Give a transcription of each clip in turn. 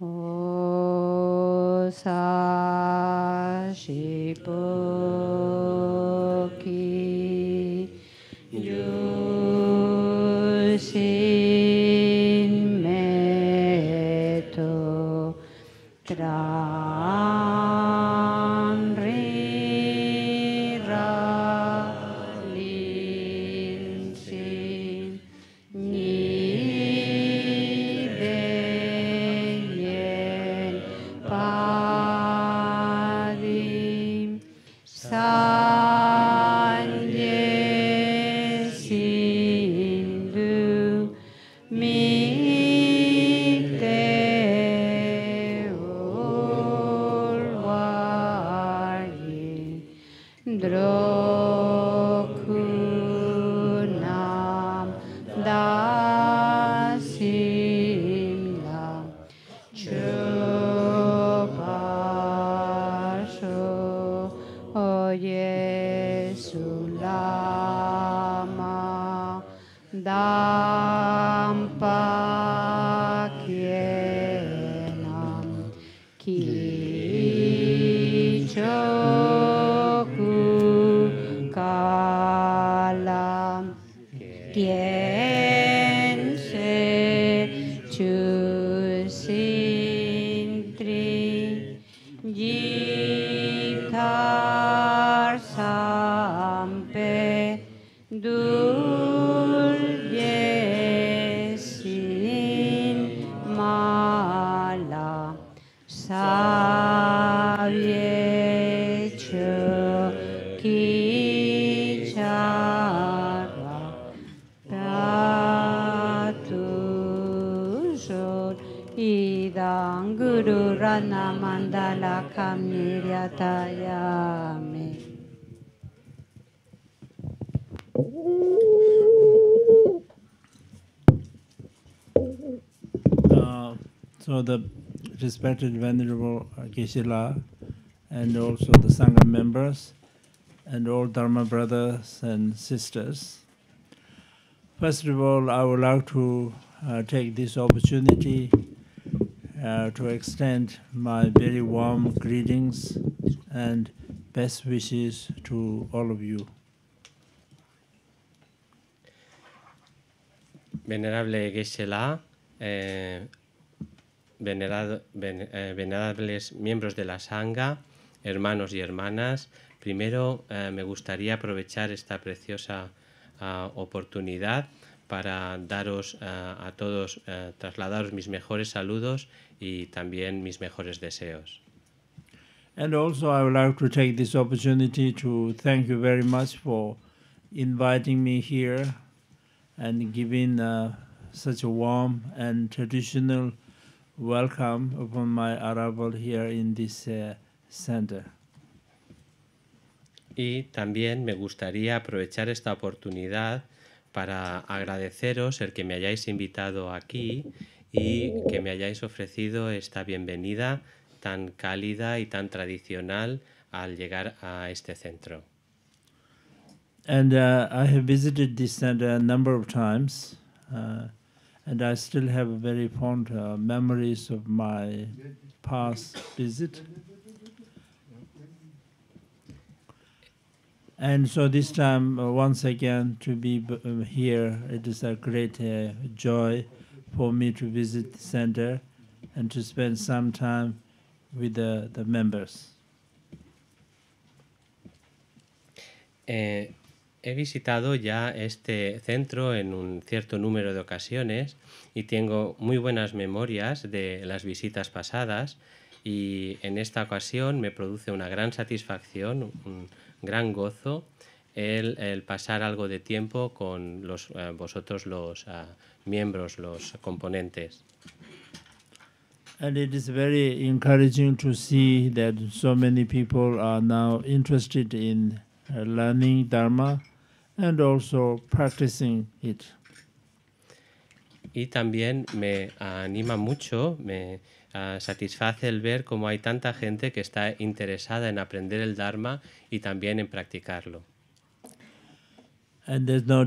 哦。respected Venerable uh, Geshe-la, and also the Sangha members, and all Dharma brothers and sisters. First of all, I would like to uh, take this opportunity uh, to extend my very warm greetings and best wishes to all of you. Venerable Geshe-la, eh, Eh, venerables miembros de la Sangha, hermanos y hermanas, primero eh, me gustaría aprovechar esta preciosa ah, oportunidad para daros eh, a todos, trasladaros mis mejores saludos y también mis mejores deseos. And also I would like to take this opportunity to thank you very much for inviting me here and giving uh, such a warm and traditional welcome upon my arrival here in this uh, Y también me gustaría aprovechar esta oportunidad para agradeceros el que me hayáis invitado aquí y que me hayáis ofrecido esta bienvenida tan cálida y tan tradicional al llegar a este centro. And uh, I have visited this center a number of times. Uh, and I still have very fond uh, memories of my past visit. And so this time, uh, once again, to be uh, here, it is a great uh, joy for me to visit the center and to spend some time with the, the members. Eh, he visitado ya este centro en un cierto número de ocasiones y tengo muy buenas memorias de las visitas pasadas y en esta ocasión me produce una gran satisfacción, un gran gozo el, pasar algo de tiempo con los, eh, vosotros los ah, miembros, los componentes. And it is very encouraging to see that so many people are now interested uh, learning Dharma y también me anima mucho, me ah, satisface el ver cómo hay tanta gente que está interesada en aprender el Dharma y también en practicarlo. no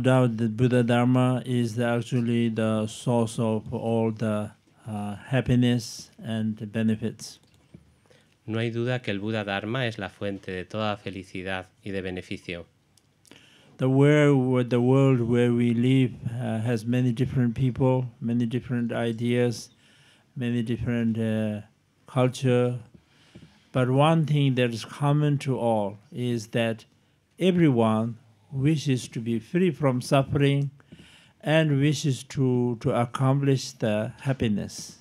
No hay duda que el Buda Dharma es la fuente de toda felicidad y de beneficio. the world, the world where we live uh, has many different people, many different ideas, many different uh, culture. But one thing that is common to all is that everyone wishes to be free from suffering and wishes to, to accomplish the happiness.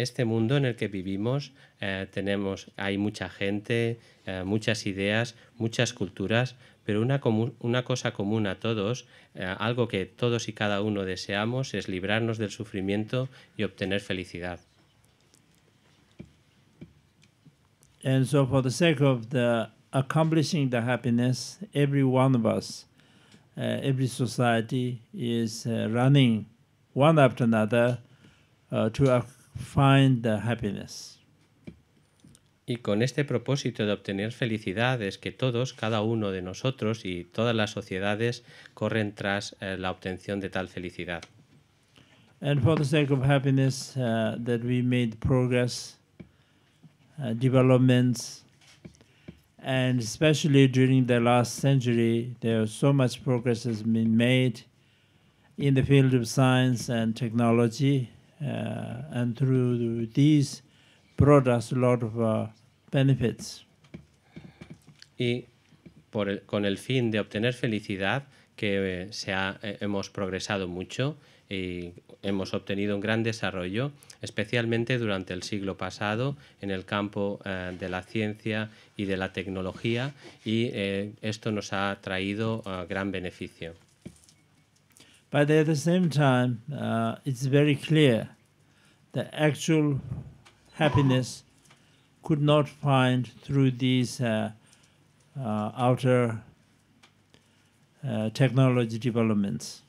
este mundo en el que vivimos eh, tenemos, hay mucha gente, eh, muchas ideas, muchas culturas, pero una, una cosa común a todos, eh, algo que todos y cada uno deseamos, es librarnos del sufrimiento y obtener felicidad. And so for the sake of the accomplishing the happiness, every one of us, uh, every society is uh, running one after another uh, to find the happiness. Y con este propósito de obtener felicidad es que todos, cada uno de nosotros y todas las sociedades corren tras eh, la obtención de tal felicidad. And for the sake of happiness uh, that we made progress, uh, developments, and especially during the last century, there so much progress has been made in the field of science and technology. Uh, and through uh, benefits. Y con el fin de obtener felicidad, que eh, eh, hemos progresado mucho y hemos obtenido un gran desarrollo, especialmente durante el siglo pasado en el campo eh, de la ciencia y de la tecnología, y esto nos ha traído gran beneficio. But at the same time, uh, it's very clear that actual happiness could not find through these uh, uh, outer uh, technology developments.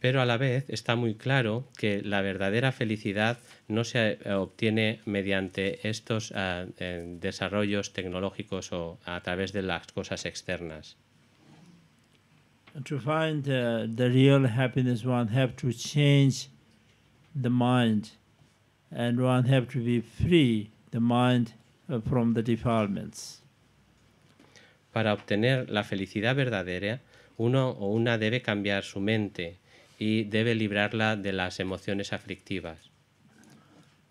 Pero a la vez está muy claro que la verdadera felicidad no se eh, obtiene mediante estos eh, eh, desarrollos tecnológicos o a través de las cosas externas. to find uh, the real happiness, one have to change the mind, and one have to be free the mind uh, from the defilements. Para obtener la felicidad verdadera, uno o una debe cambiar su mente y debe librarla de las emociones aflictivas.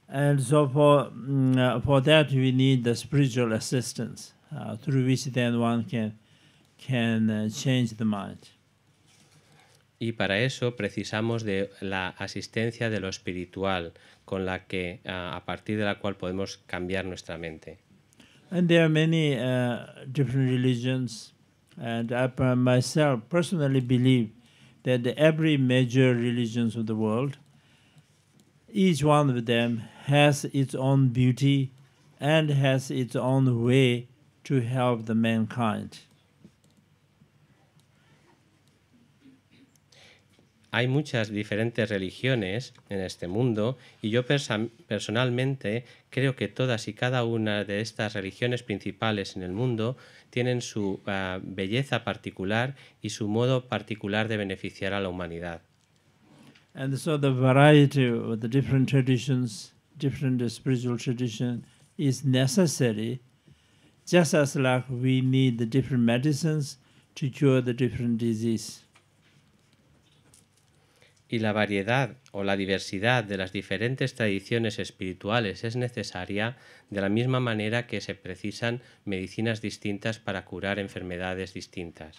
And so for, mm, uh, for that we need the spiritual assistance, uh, through which then one can can uh, change the mind. Y para eso precisamos de la asistencia de lo espiritual, con la que, uh, a partir de la cual podemos cambiar nuestra mente. And there are many uh, different religions, and I myself personally believe that every major religions of the world, each one of them has its own beauty and has its own way to help the mankind. hay muchas diferentes religiones en este mundo y yo personalmente creo que todas y cada una de estas religiones principales en el mundo tienen su ah, belleza particular y su modo particular de beneficiar a la humanidad. And so the variety of the different traditions, different spiritual tradition is necessary, just as like we need the different medicines to cure the different disease y la variedad o la diversidad de las diferentes tradiciones espirituales es necesaria de la misma manera que se precisan medicinas distintas para curar enfermedades distintas.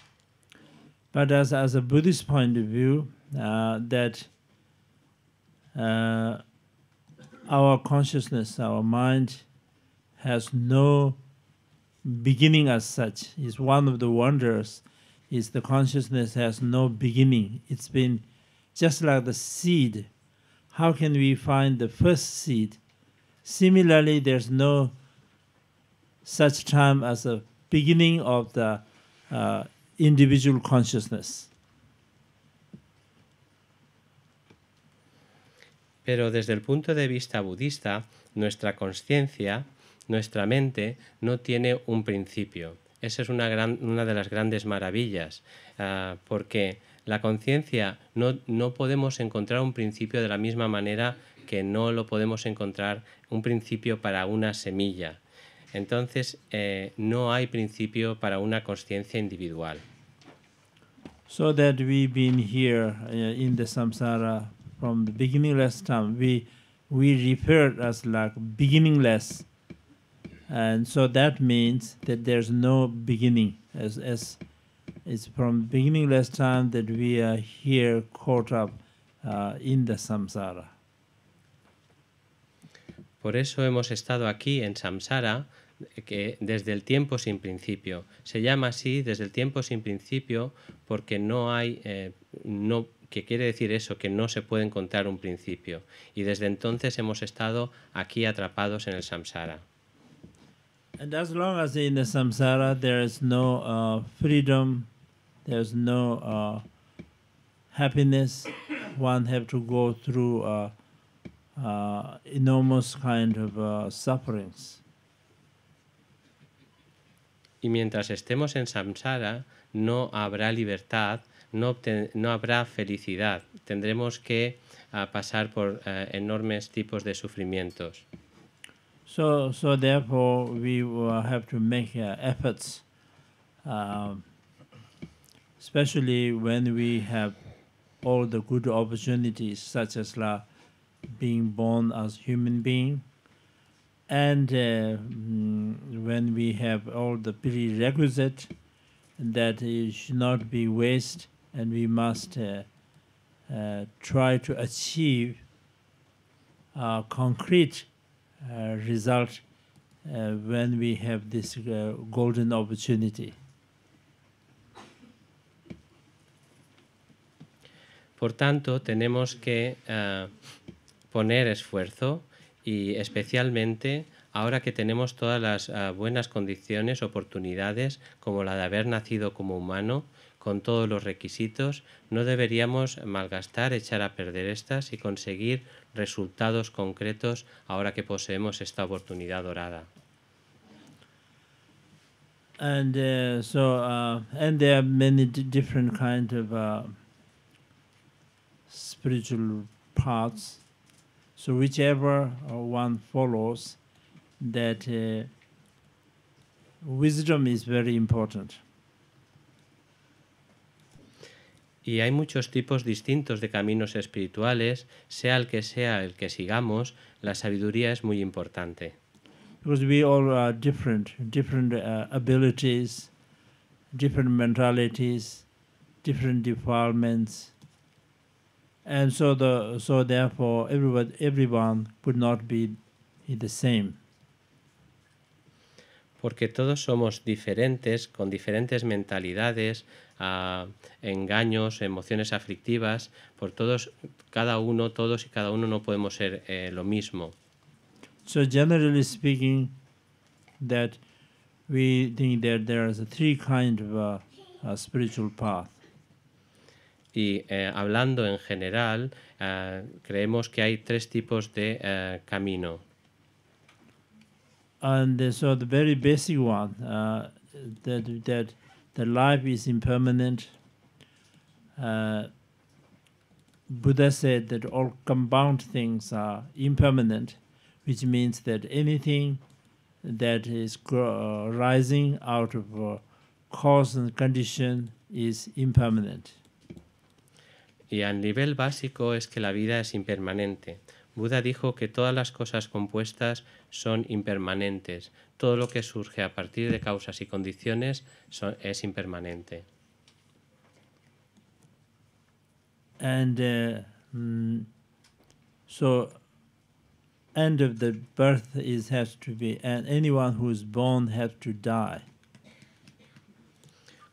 But as, as a Buddhist point of view, uh, that uh, our consciousness, our mind, has no beginning as such. Is one of the wonders is the consciousness has no beginning. It's been just like the seed, how can we find the first seed? Similarly, there's no such time as the beginning of the uh, individual consciousness. Pero desde el punto de vista budista, nuestra conciencia, nuestra mente, no tiene un principio. Esa es una, gran, una de las grandes maravillas, ah, porque la conciencia no, no podemos encontrar un principio de la misma manera que no lo podemos encontrar un principio para una semilla. Entonces, eh, no hay principio para una conciencia individual. So that we've been here eh, in the samsara from the beginningless time, we, we referred as like beginningless. And so that means that there's no beginning as, as It's from beginningless time that we are here caught uh, in the samsara. Por eso hemos estado aquí en samsara que desde el tiempo sin principio. Se llama así desde el tiempo sin principio porque no hay, eh, no, que quiere decir eso, que no se puede encontrar un principio. Y desde entonces hemos estado aquí atrapados en el samsara. And as long as in the samsara there is no uh, freedom there's no uh, happiness. One have to go through uh, uh, enormous kind of uh, sufferings. Y mientras estemos en samsara, no habrá libertad, no, no habrá felicidad. Tendremos que uh, pasar por uh, enormes tipos de sufrimientos. So, so therefore, we will have to make efforts. Um, especially when we have all the good opportunities such as la being born as human being and uh, mm, when we have all the prerequisite that it should not be waste and we must uh, uh, try to achieve a concrete uh, result uh, when we have this uh, golden opportunity. Por tanto, tenemos que eh, poner esfuerzo y especialmente ahora que tenemos todas las eh, buenas condiciones, oportunidades, como la de haber nacido como humano, con todos los requisitos, no deberíamos malgastar, echar a perder estas y conseguir resultados concretos ahora que poseemos esta oportunidad dorada. spiritual paths. So whichever uh, one follows, that uh, wisdom is very important. Y hay muchos tipos distintos de caminos espirituales, sea el que sea el que sigamos, la sabiduría es muy importante. Because we all are different, different uh, abilities, different mentalities, different defilements and so the so therefore everyone everyone would not be the same. Porque todos somos diferentes, con diferentes mentalidades, uh, engaños, emociones aflictivas. Por todos, cada uno, todos y cada uno no podemos ser eh, lo mismo. So generally speaking, that we think that there is a three kind of uh, a uh, spiritual path. Y eh, hablando en general, eh, creemos que hay tres tipos de eh, camino. And so the very basic one, uh, that, that the life is impermanent. Uh, Buddha said that all compound things are impermanent, which means that anything that is uh, rising out of cause and condition is impermanent. Y al nivel básico es que la vida es impermanente. Buda dijo que todas las cosas compuestas son impermanentes. Todo lo que surge a partir de causas y condiciones es impermanente. And uh, mm, so end of the birth is has to be and anyone who is born has to die.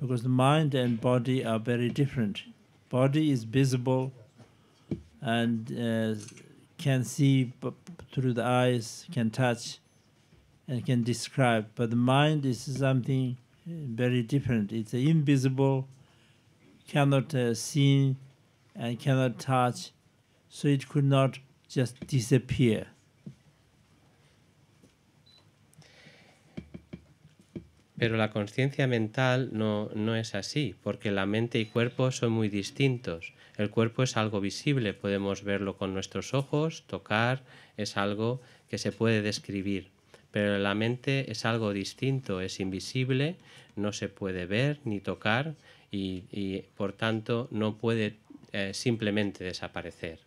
because the mind and body are very different. Body is visible and uh, can see through the eyes, can touch, and can describe. But the mind is something uh, very different. It's invisible, cannot uh, see, and cannot touch, so it could not just disappear. Pero la conciencia mental no, es así, porque la mente y cuerpo son muy distintos. El cuerpo es algo visible, podemos verlo con nuestros ojos, tocar, es algo que se puede describir. Pero la mente es algo distinto, es invisible, no se puede ver ni tocar y, por tanto no puede eh, simplemente desaparecer.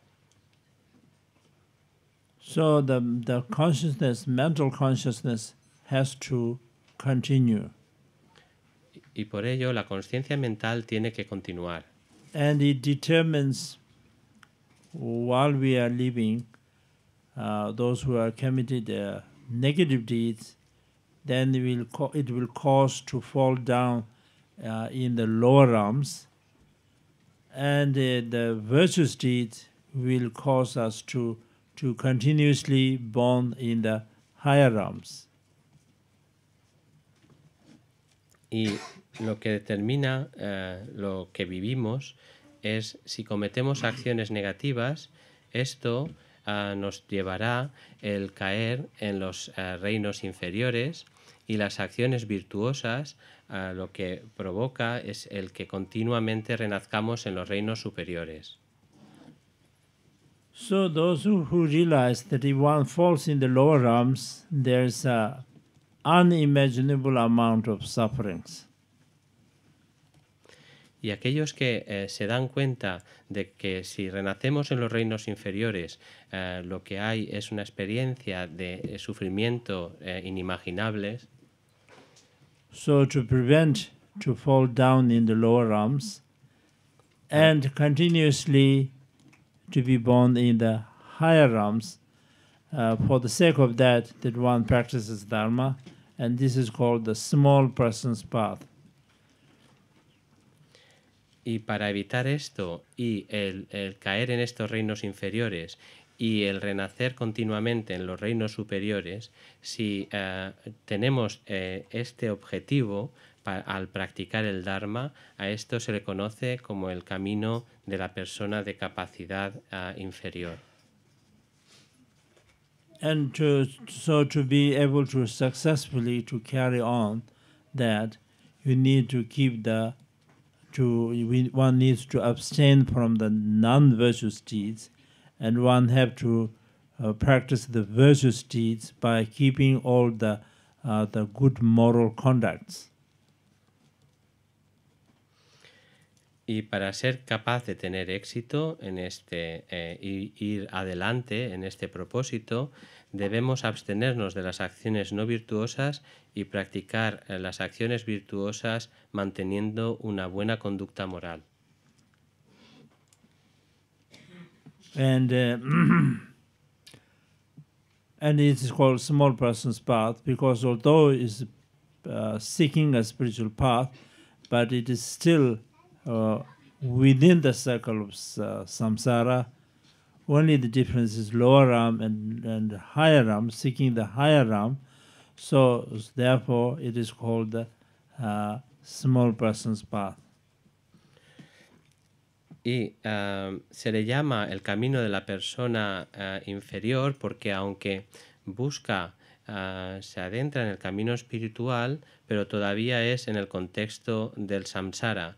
So the mental consciousness, has to continue. Y por ello la conciencia mental tiene que continuar. And it determines while we are living, uh, those who are committed uh, negative deeds, then it will, it will cause to fall down uh, in the lower realms. And uh, the virtuous deeds will cause us to, to continuously born in the higher realms. Y lo que determina eh, lo que vivimos es si cometemos acciones negativas, esto ah, nos llevará el caer en los eh, reinos inferiores y las acciones virtuosas ah, lo que provoca es el que continuamente renazcamos en los reinos superiores. So those who realize that if one falls in the lower realms, there's a unimaginable amount of sufferings. Y aquellos que eh, se dan cuenta de que si renacemos en los reinos inferiores, eh, lo que hay es una experiencia de eh, sufrimiento eh, inimaginables. So to prevent to fall down in the lower realms and continuously to be born in the higher realms, uh, for the sake of that, that one practices dharma. small Y para evitar esto y el, caer en estos reinos inferiores y el renacer continuamente en los reinos superiores, si eh, tenemos eh, este objetivo al practicar el Dharma, a esto se le conoce como el camino de la persona de capacidad eh, inferior. and to, so to be able to successfully to carry on that you need to keep the to we, one needs to abstain from the non-virtuous deeds and one have to uh, practice the virtuous deeds by keeping all the uh, the good moral conducts Y para ser capaz de tener éxito en este eh, ir adelante en este propósito, debemos abstenernos de las acciones no virtuosas y practicar eh, las acciones virtuosas manteniendo una buena conducta moral. And, eh, and it is called small person's path because although is uh, seeking a spiritual path, but still Uh, within the circle of uh, samsara, only the difference is lower ram and, and higher ram, seeking the higher ram. So therefore, it is called the uh, small person's path. Y um, se le llama el camino de la persona uh, inferior porque aunque busca, se adentra en el camino espiritual, pero todavía es en el contexto del samsara.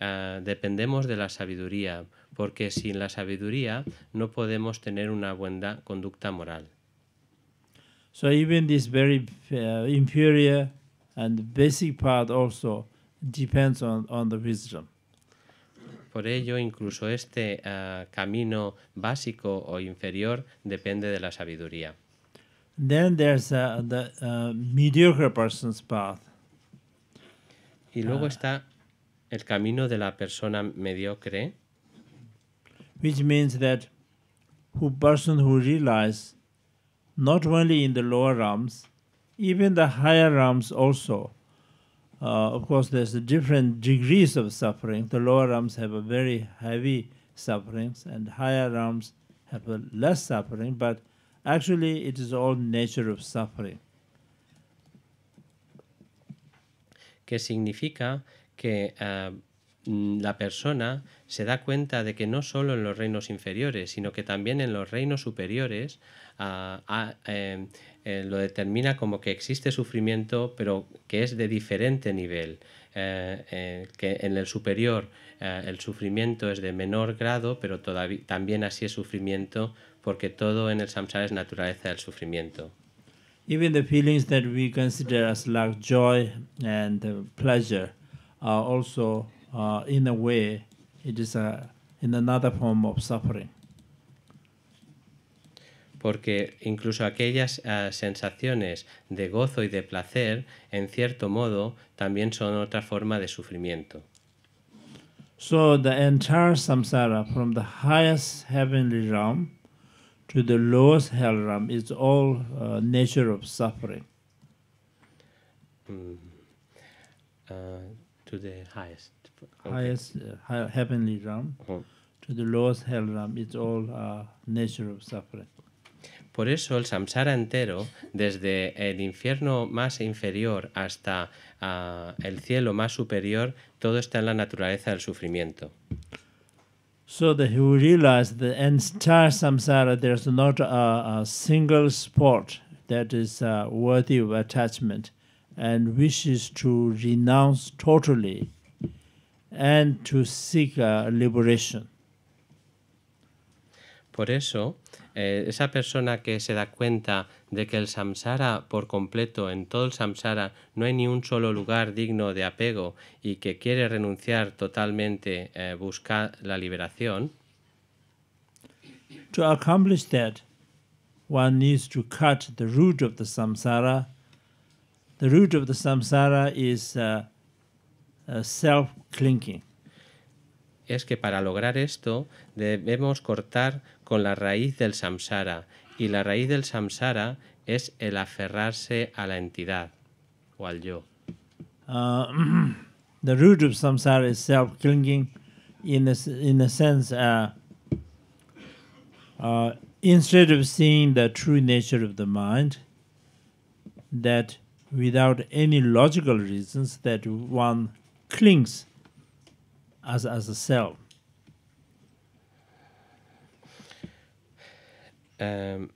Eh, dependemos de la sabiduría, porque sin la sabiduría no podemos tener una buena conducta moral. Por ello, incluso este eh, camino básico o inferior depende de la sabiduría. Uh, uh, y luego uh, está el camino de la persona mediocre, which means that who person who realize not only in the lower realms, even the higher realms also. Uh, of course, there's different degrees of suffering. The lower realms have a very heavy sufferings, and higher realms have a less suffering. But actually, it is all nature of suffering. Que significa que ah, mm, la persona se da cuenta de que no solo en los reinos inferiores, sino que también en los reinos superiores ah, ah, em, eh, lo determina como que existe sufrimiento, pero que es de diferente nivel. Eh, eh, que en el superior el sufrimiento es de menor grado, pero todavía, también así es sufrimiento, porque todo en el samsara es naturaleza del sufrimiento. Even the feelings that we consider joy and uh, pleasure. also, uh, in a way, it is a, in another form of suffering. Porque incluso aquellas uh, sensaciones de gozo y de placer, en cierto modo, también son otra forma de sufrimiento. So the entire samsara, from the highest heavenly realm to the lowest hell realm, is all uh, nature of suffering. Mm. Uh, to the highest. Highest uh, heavenly realm, uh-huh. to the lowest hell realm. It's all uh, nature of suffering. Por eso el samsara entero, desde el infierno más inferior hasta uh, el cielo más superior, todo está en la naturaleza del sufrimiento. So the who realize the entire samsara, there's not a single spot that is uh, worthy of attachment and wishes to renounce totally and to seek uh, liberation. Por eso, eh, esa persona que se da cuenta de que el samsara por completo, en todo el samsara, no hay ni un solo lugar digno de apego y que quiere renunciar totalmente, eh, buscar la liberación. To accomplish that, one needs to cut the root of the samsara the root of the samsara is uh, uh self clinging. Es que para lograr esto debemos cortar con la raíz del samsara y la raíz del samsara es el aferrarse a la entidad o al yo. Uh, the root of samsara is self clinging in the in the sense uh, uh, instead of seeing the true nature of the mind that without any logical reasons that one clings as, a self. Em,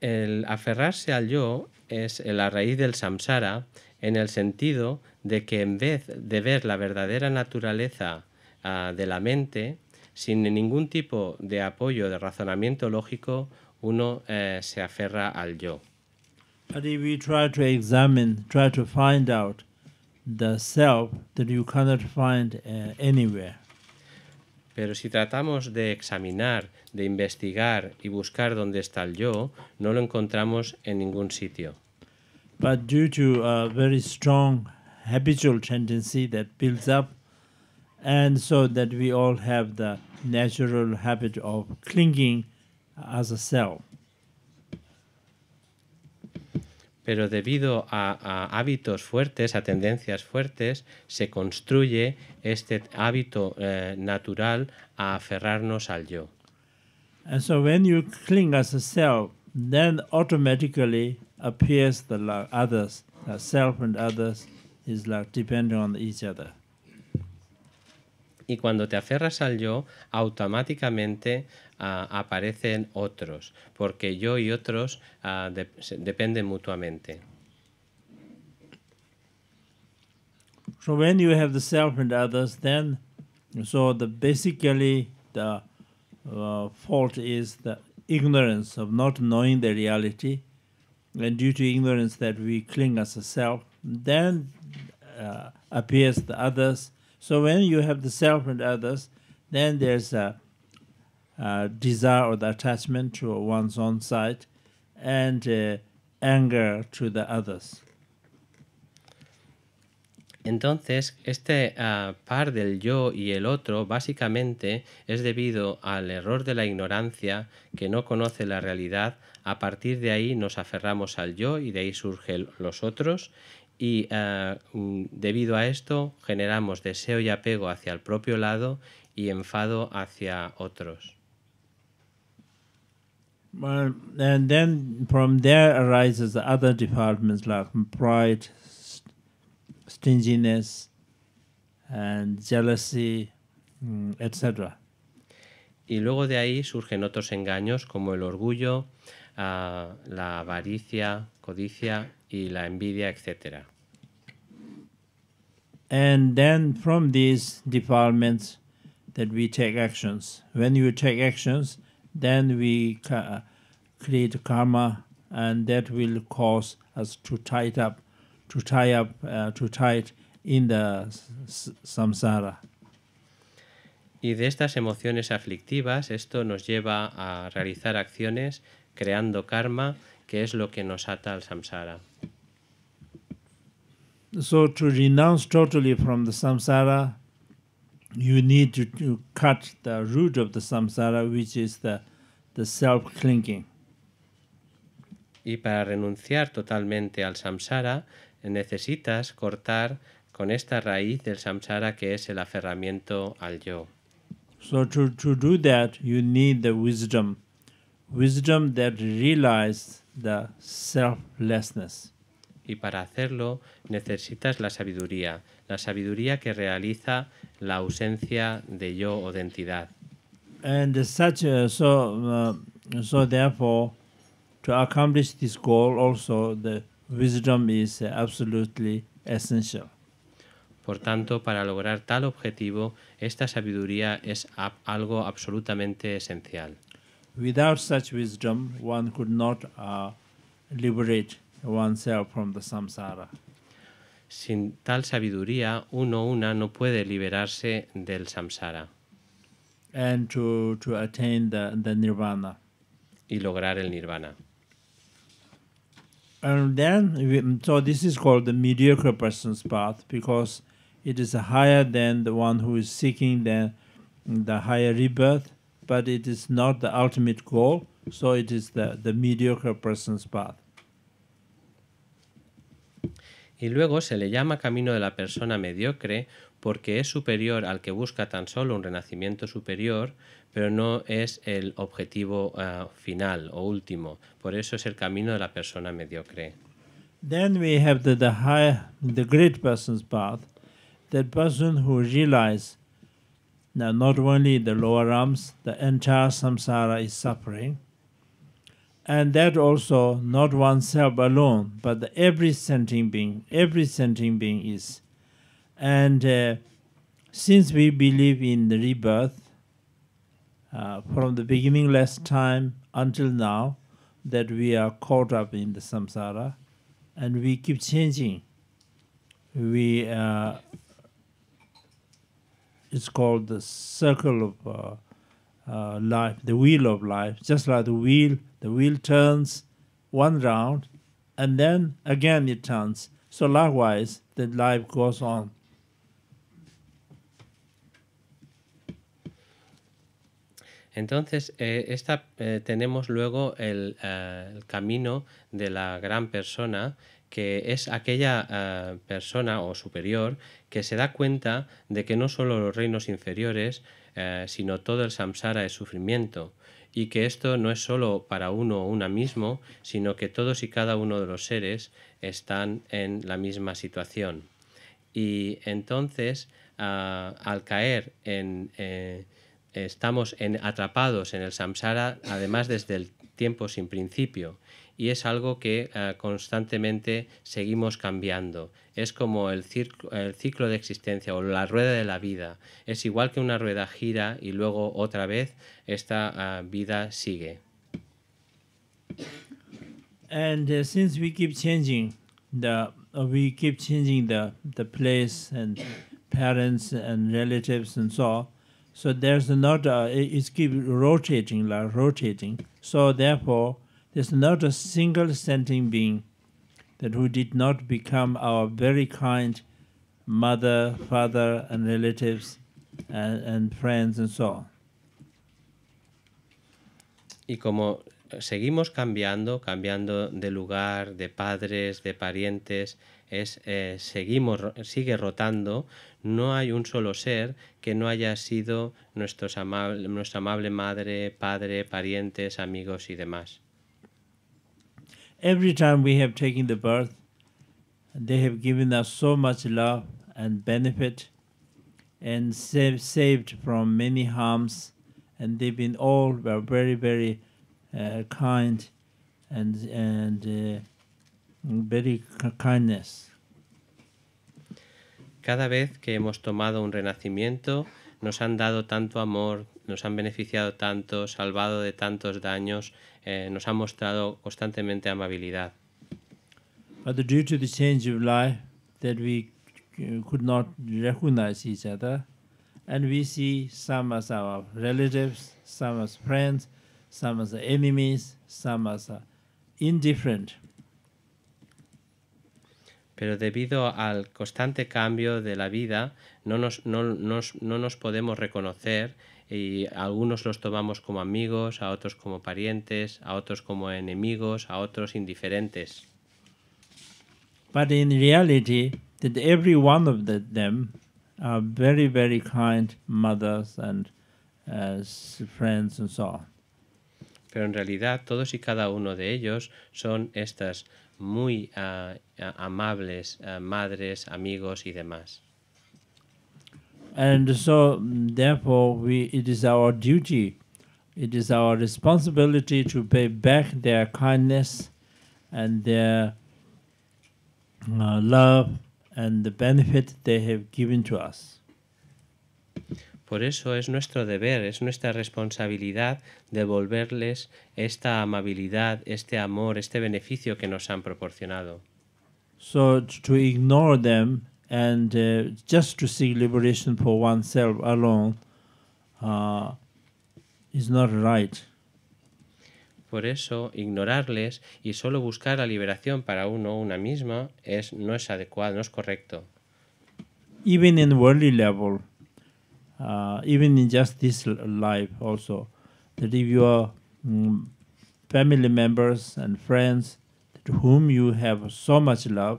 el aferrarse al yo es la raíz del samsara en el sentido de que en vez de ver la verdadera naturaleza ah, de la mente, sin ningún tipo de apoyo de razonamiento lógico, uno eh, se aferra al yo. But if we try to examine, try to find out the self that you cannot find uh, anywhere. Pero si tratamos de examinar, de investigar y buscar dónde está el yo, no lo encontramos en ningún sitio. But due to a very strong habitual tendency that builds up, and so that we all have the natural habit of clinging as a self. pero debido a, hábitos fuertes, a tendencias fuertes, se construye este hábito eh, natural a aferrarnos al yo. Y cuando te aferras al yo, automáticamente ah, aparecen otros, porque yo y otros de, dependen mutuamente. So when you have the self and others, then so the basically the uh, fault is the ignorance of not knowing the reality, and due to ignorance that we cling as a self, then uh, appears the others. So when you have the self and others, then there's a Uh, attachment to one's own and uh, anger Entonces, este uh, par del yo y el otro básicamente es debido al error de la ignorancia que no conoce la realidad. A partir de ahí nos aferramos al yo y de ahí surgen los otros y mm, debido a esto generamos deseo y apego hacia el propio lado y enfado hacia otros. Well, and then from there arises the other departments like pride, stinginess, and jealousy, mm, etc. Y luego de ahí surgen otros engaños como el orgullo, uh, la avaricia, codicia y la envidia, etc. And then from these departments that we take actions. When you take actions, then we ca- create karma, and that will cause us to tie up, to tie up, uh, to tie it in the samsara. Y de estas emociones aflictivas, esto nos lleva a realizar acciones creando karma, que es lo que nos ata al samsara. So to renounce totally from the samsara you need to, to cut the root of the samsara, which is the, the self-clinging. Y para renunciar totalmente al samsara, necesitas cortar con esta raíz del samsara que es el aferramiento al yo. So to, to do that, you need the wisdom, wisdom that realizes the selflessness. y para hacerlo necesitas la sabiduría, la sabiduría que realiza la ausencia de yo o de entidad. Por tanto, para lograr tal objetivo, esta sabiduría es algo absolutamente esencial. Without such wisdom, one could not uh, liberate oneself from the samsara. Sin tal sabiduría, uno o una no puede liberarse del samsara. And to, to attain the, the nirvana. Y lograr el nirvana. And then, so this is called the mediocre person's path because it is higher than the one who is seeking the, the higher rebirth, but it is not the ultimate goal, so it is the, the mediocre person's path. y luego se le llama camino de la persona mediocre porque es superior al que busca tan solo un renacimiento superior, pero no es el objetivo eh, final o último. Por eso es el camino de la persona mediocre. Then we have the, the, high, the great person's path, that person who realizes that not only the lower realms, the entire samsara is suffering, and that also not oneself alone but every sentient being every sentient being is and uh, since we believe in the rebirth uh, from the beginning last time until now that we are caught up in the samsara and we keep changing we uh, it's called the circle of uh, Uh, life, the wheel of life, just like the wheel, the wheel turns one round and then again it turns. So likewise, the life goes on. Entonces, eh, esta, eh, tenemos luego el, eh, el, camino de la gran persona, que es aquella persona o superior que se da cuenta de que no solo los reinos inferiores, eh, sino todo el samsara es sufrimiento, y que esto no es solo para uno o una mismo, sino que todos y cada uno de los seres están en la misma situación. Y entonces, ah, al caer en... Eh, estamos atrapados en el samsara, además desde el tiempo sin principio, y es algo que ah, constantemente seguimos cambiando es como el, el ciclo de existencia o la rueda de la vida. Es igual que una rueda gira y luego otra vez esta ah, vida sigue. And uh, since we keep changing the uh, we keep changing the the place and parents and relatives and so so there's not it it's keep rotating like rotating so therefore there's not a single sentient being that who did not become our very kind mother, father, and relatives, and, Y como seguimos cambiando, cambiando de lugar, de padres, de parientes, es eh, seguimos sigue rotando no hay un solo ser que no haya sido nuestros nuestra amable madre padre parientes amigos y demás Every time we have taken the birth, they have given us so much love and benefit and save, saved from many harms. And they've been all very, very uh, kind and, and uh, very kindness. Cada vez que hemos tomado un renacimiento, nos han dado tanto amor, nos han beneficiado tanto, salvado de tantos daños, eh, nos ha mostrado constantemente amabilidad. But due to the change of life that we uh, could not recognize each other, and we see some as our relatives, some as friends, some as enemies, some as uh, indifferent. Pero debido al constante cambio de la vida, no nos, no, nos, no nos podemos reconocer y algunos los tomamos como amigos, a otros como parientes, a otros como enemigos, a otros indiferentes. But in reality, every one of them are very, very kind mothers and friends and so Pero en realidad todos y cada uno de ellos son estas muy ah, ah, amables ah, madres, amigos y demás. And so, therefore, we, it is our duty, it is our responsibility to pay back their kindness and their uh, love and the benefit they have given to us. Por eso es nuestro deber, es nuestra responsabilidad devolverles esta amabilidad, este amor, este beneficio que nos han proporcionado. So to ignore them and uh, just to seek liberation for oneself alone uh, is not right. Por eso, ignorarles y solo buscar la liberación para uno o una misma es, no es adecuado, no es correcto. Even in worldly level, uh, even in just this life also, that if your mm, family members and friends to whom you have so much love,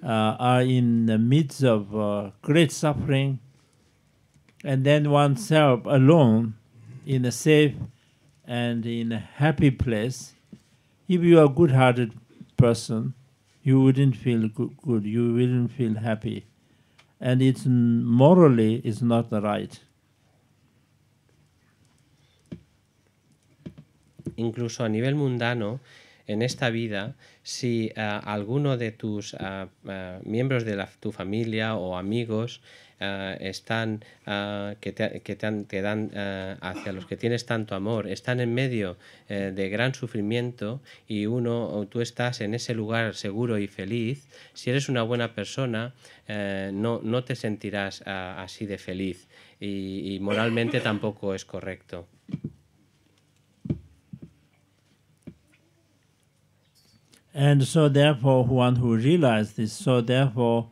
uh, are in the midst of uh, great suffering, and then oneself alone in a safe and in a happy place, if you are a good-hearted person, you wouldn't feel good, good, you wouldn't feel happy. And it's morally, it's not the right. Incluso a nivel mundano, en esta vida, si eh, alguno de tus eh, eh, miembros de tu familia o amigos están que, te, dan hacia los que tienes tanto amor están en medio de gran sufrimiento y uno o tú estás en ese lugar seguro y feliz si eres una buena persona no, no te sentirás así de feliz y moralmente tampoco es correcto And so, therefore, one who realizes this, so therefore,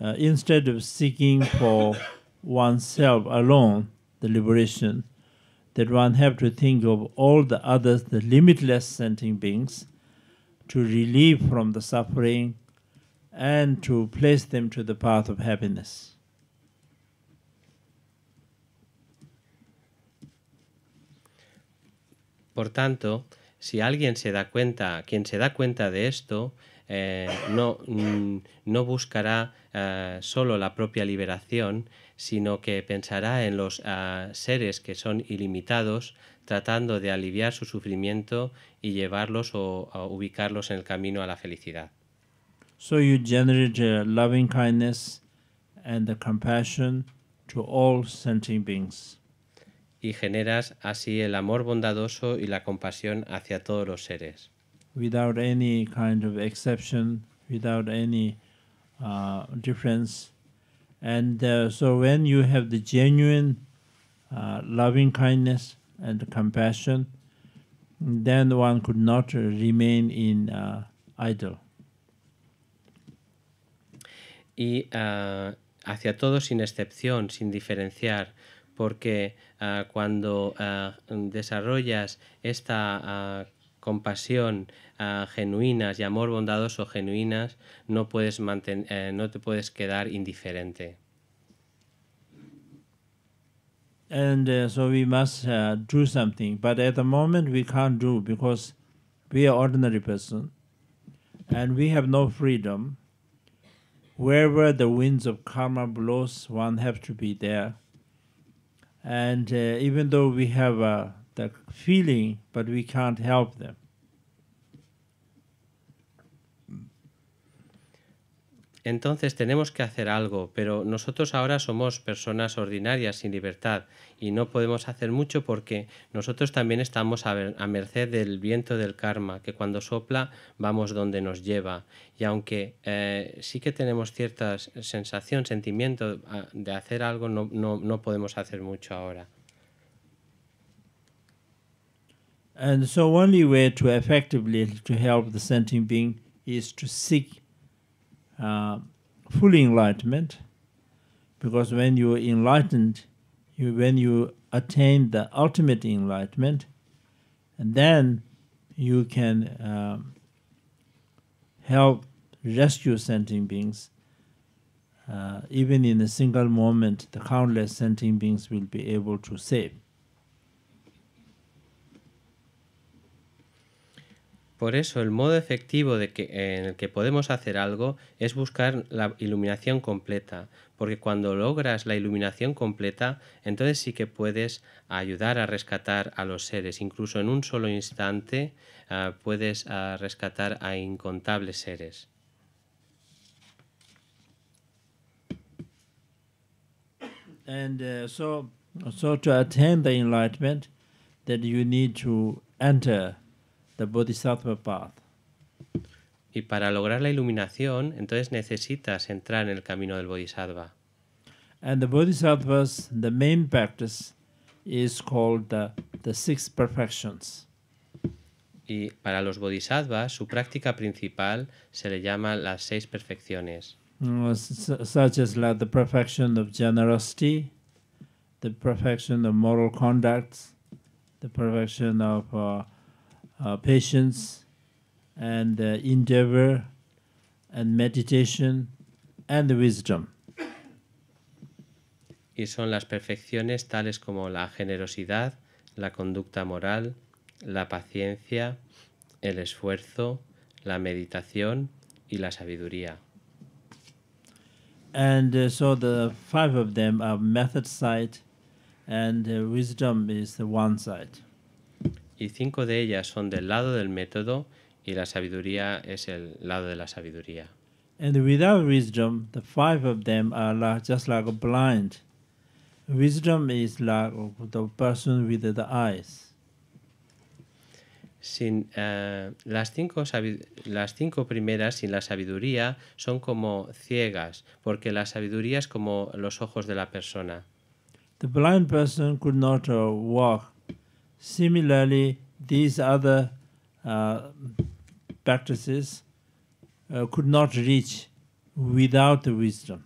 uh, instead of seeking for oneself alone the liberation, that one have to think of all the others, the limitless sentient beings, to relieve from the suffering and to place them to the path of happiness. Por tanto, si alguien se da cuenta, quien se da cuenta de esto, eh, mm, no, buscará eh, solo la propia liberación, sino que pensará en los ah, seres que son ilimitados, tratando de aliviar su sufrimiento y llevarlos o, ubicarlos en el camino a la felicidad. So you generate loving kindness and the compassion to all sentient beings y generas así el amor bondadoso y la compasión hacia todos los seres. Without any kind of exception, without any uh, difference. And uh, so when you have the genuine uh, loving kindness and compassion, then one could not remain in uh, idle. Y uh, hacia todos sin excepción, sin diferenciar, porque ah, cuando ah, desarrollas esta ah, compasión genuinas y amor bondadoso genuinas, no, puedes eh, no te puedes quedar indiferente. and eh, so we must eh, do something. But at the moment, we can't do because we are ordinary person, and we have no freedom. Wherever the winds of karma blows, one have to be there. and uh, even though we have uh, the feeling, but we can't help them. Entonces tenemos que hacer algo, pero nosotros ahora somos personas ordinarias sin libertad y no podemos hacer mucho porque nosotros también estamos a, a merced del viento del karma, que cuando sopla vamos donde nos lleva. Y aunque eh, sí que tenemos cierta sensación, sentimiento ah, de hacer algo, no, no, no podemos hacer mucho ahora. And so only way to effectively to help the sentient being is to seek uh, full enlightenment, because when you are enlightened, you, when you attain the ultimate enlightenment, and then you can um, help rescue sentient beings. Uh, even in a single moment, the countless sentient beings will be able to save. Por eso el modo efectivo en el que podemos hacer algo es buscar la iluminación completa, porque cuando logras la iluminación completa, entonces sí que puedes ayudar a rescatar a los seres, incluso en un solo instante ah, puedes ah, rescatar a incontables seres. And uh, so, so to attain the enlightenment, that you need to enter the Bodhisattva path. Y para lograr la iluminación, entonces necesitas entrar en el camino del Bodhisattva. And the Bodhisattva's the main practice is called the, the six perfections. Y para los Bodhisattvas, su práctica principal se le llama las seis perfecciones. Mm, such as like the perfection of generosity, the perfection of moral conduct, the perfection of uh, uh, patience and uh, endeavor and meditation and the wisdom. Y son las perfecciones tales como la generosidad, la conducta moral, la paciencia, el esfuerzo, la meditación y la sabiduría. And uh, so the five of them are method side and uh, wisdom is the one side. y cinco de ellas son del lado del método y la sabiduría es el lado de la sabiduría. And without wisdom, the five of them are like, just like a blind. Wisdom is like the person with the eyes. Sin, uh, las, cinco las cinco primeras sin la sabiduría son como ciegas, porque la sabiduría es como los ojos de la persona. The blind person could not uh, walk Similarly, these other uh, practices uh, could not reach without the wisdom.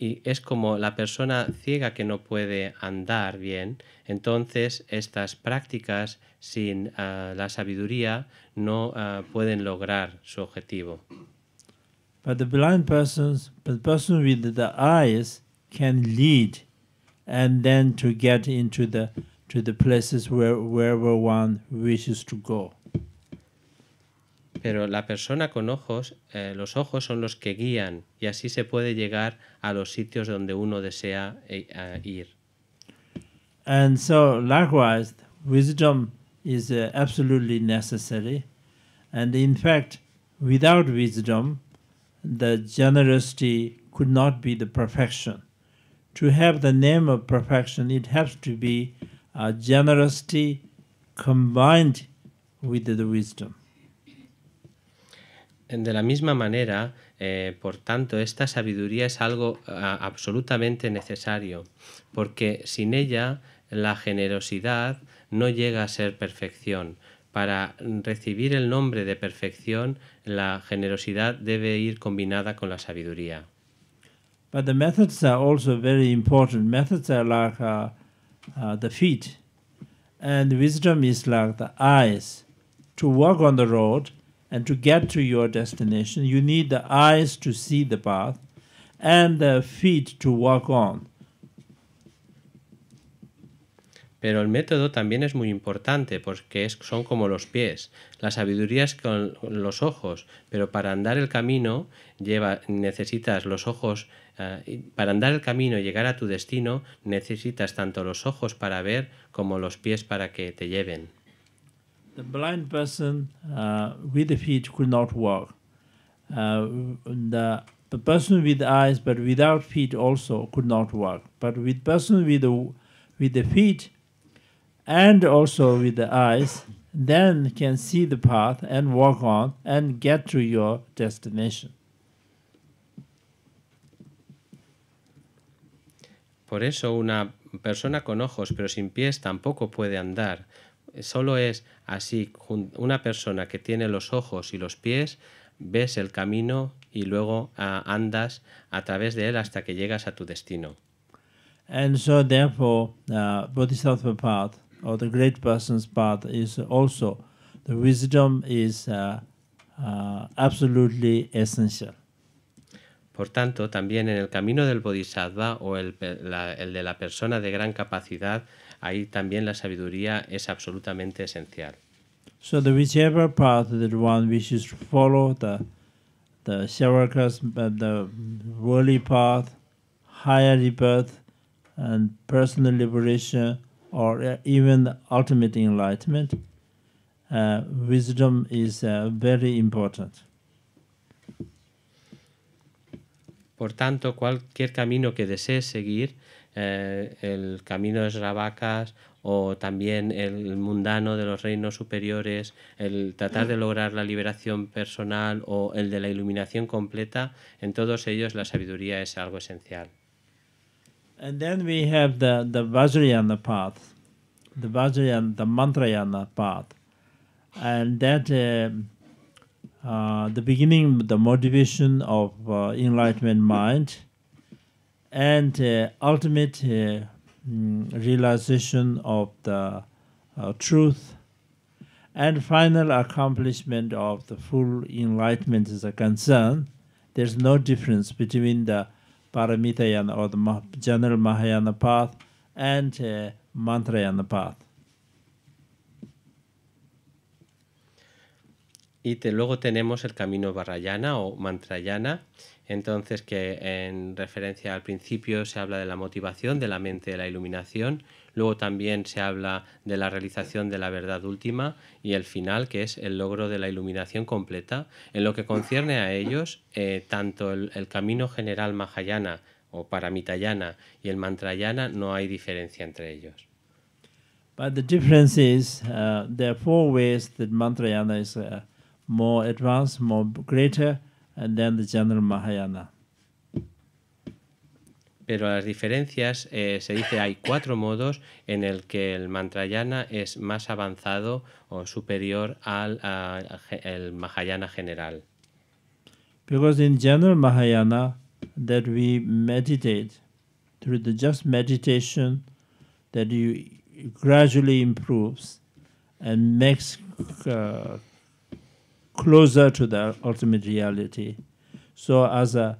Y es como la persona ciega que no puede andar bien, entonces estas prácticas sin uh, la sabiduría no pueden lograr su objetivo. But the blind persons, but person with the eyes can lead and then to get into the to the places where wherever one wishes to go. Pero la persona con ojos, eh, los ojos son los que guían y así se puede llegar a los sitios donde uno desea e, eh, a, ir. And so likewise, wisdom is uh, absolutely necessary. And in fact, without wisdom, the generosity could not be the perfection. to have the name of perfection, it has to be generosity combined with the wisdom. De la misma manera, eh, por tanto, esta sabiduría es algo ah, absolutamente necesario, porque sin ella la generosidad no llega a ser perfección. Para recibir el nombre de perfección, la generosidad debe ir combinada con la sabiduría. But the methods are also very important. Methods are like uh, uh, the feet, and wisdom is like the eyes. To walk on the road and to get to your destination, you need the eyes to see the path and the feet to walk on. Pero el método también es muy importante porque es, son como los pies. La sabiduría es con los ojos, pero para andar el camino lleva, necesitas los ojos, eh, para andar el camino y llegar a tu destino necesitas tanto los ojos para ver como los pies para que te lleven. The blind person uh, with the feet could not walk. Uh, the, uh, the person with eyes but without feet also could not walk. But with person with with the feet and also with the eyes, then can see the path and walk on and get to your destination. Por eso una persona con ojos pero sin pies tampoco puede andar. Solo es así, una persona que tiene los ojos y los pies, ves el camino y luego ah, andas a través de él hasta que llegas a tu destino. And so therefore, ah, path or the great person's path is also the wisdom is uh, uh, absolutely essential. Por tanto, también en el camino del bodhisattva o el, la, el de la persona de gran capacidad, ahí también la sabiduría es absolutamente esencial. So the whichever path that one wishes to follow, the the Shavakas, uh, the worldly path, higher rebirth, and personal liberation, or uh, even ultimate enlightenment, uh, wisdom is uh, very important. Por tanto, cualquier camino que desees seguir, eh, el camino de Sravacas o también el mundano de los reinos superiores, el tratar de lograr la liberación personal o el de la iluminación completa, en todos ellos la sabiduría es algo esencial. And then we have the, the Vajrayana path, the Vajrayana, the Mantrayana path. And that uh, uh, the beginning, the motivation of uh, enlightenment mind and uh, ultimate uh, mm, realization of the uh, truth and final accomplishment of the full enlightenment is a concern. There's no difference between the Paramitayana o the general Mahayana path and uh, Mantrayana path. Y luego tenemos el camino barrayana o Mantrayana, entonces que en referencia al principio se habla de la motivación, de la mente, de la iluminación Luego también se habla de la realización de la verdad última y el final, que es el logro de la iluminación completa. En lo que concierne a ellos, eh, tanto el, camino general Mahayana o Paramitayana y el Mantrayana no hay diferencia entre ellos. But the difference is uh, there are four ways that Mantrayana is uh, more advanced, more greater, and the general Mahayana pero las diferencias eh, se dice hay cuatro modos en el que el mantrayana es más avanzado o superior al mahayana general. Because in general mahayana that we meditate through the just meditation that you gradually improves and makes uh, closer to the ultimate reality. So as a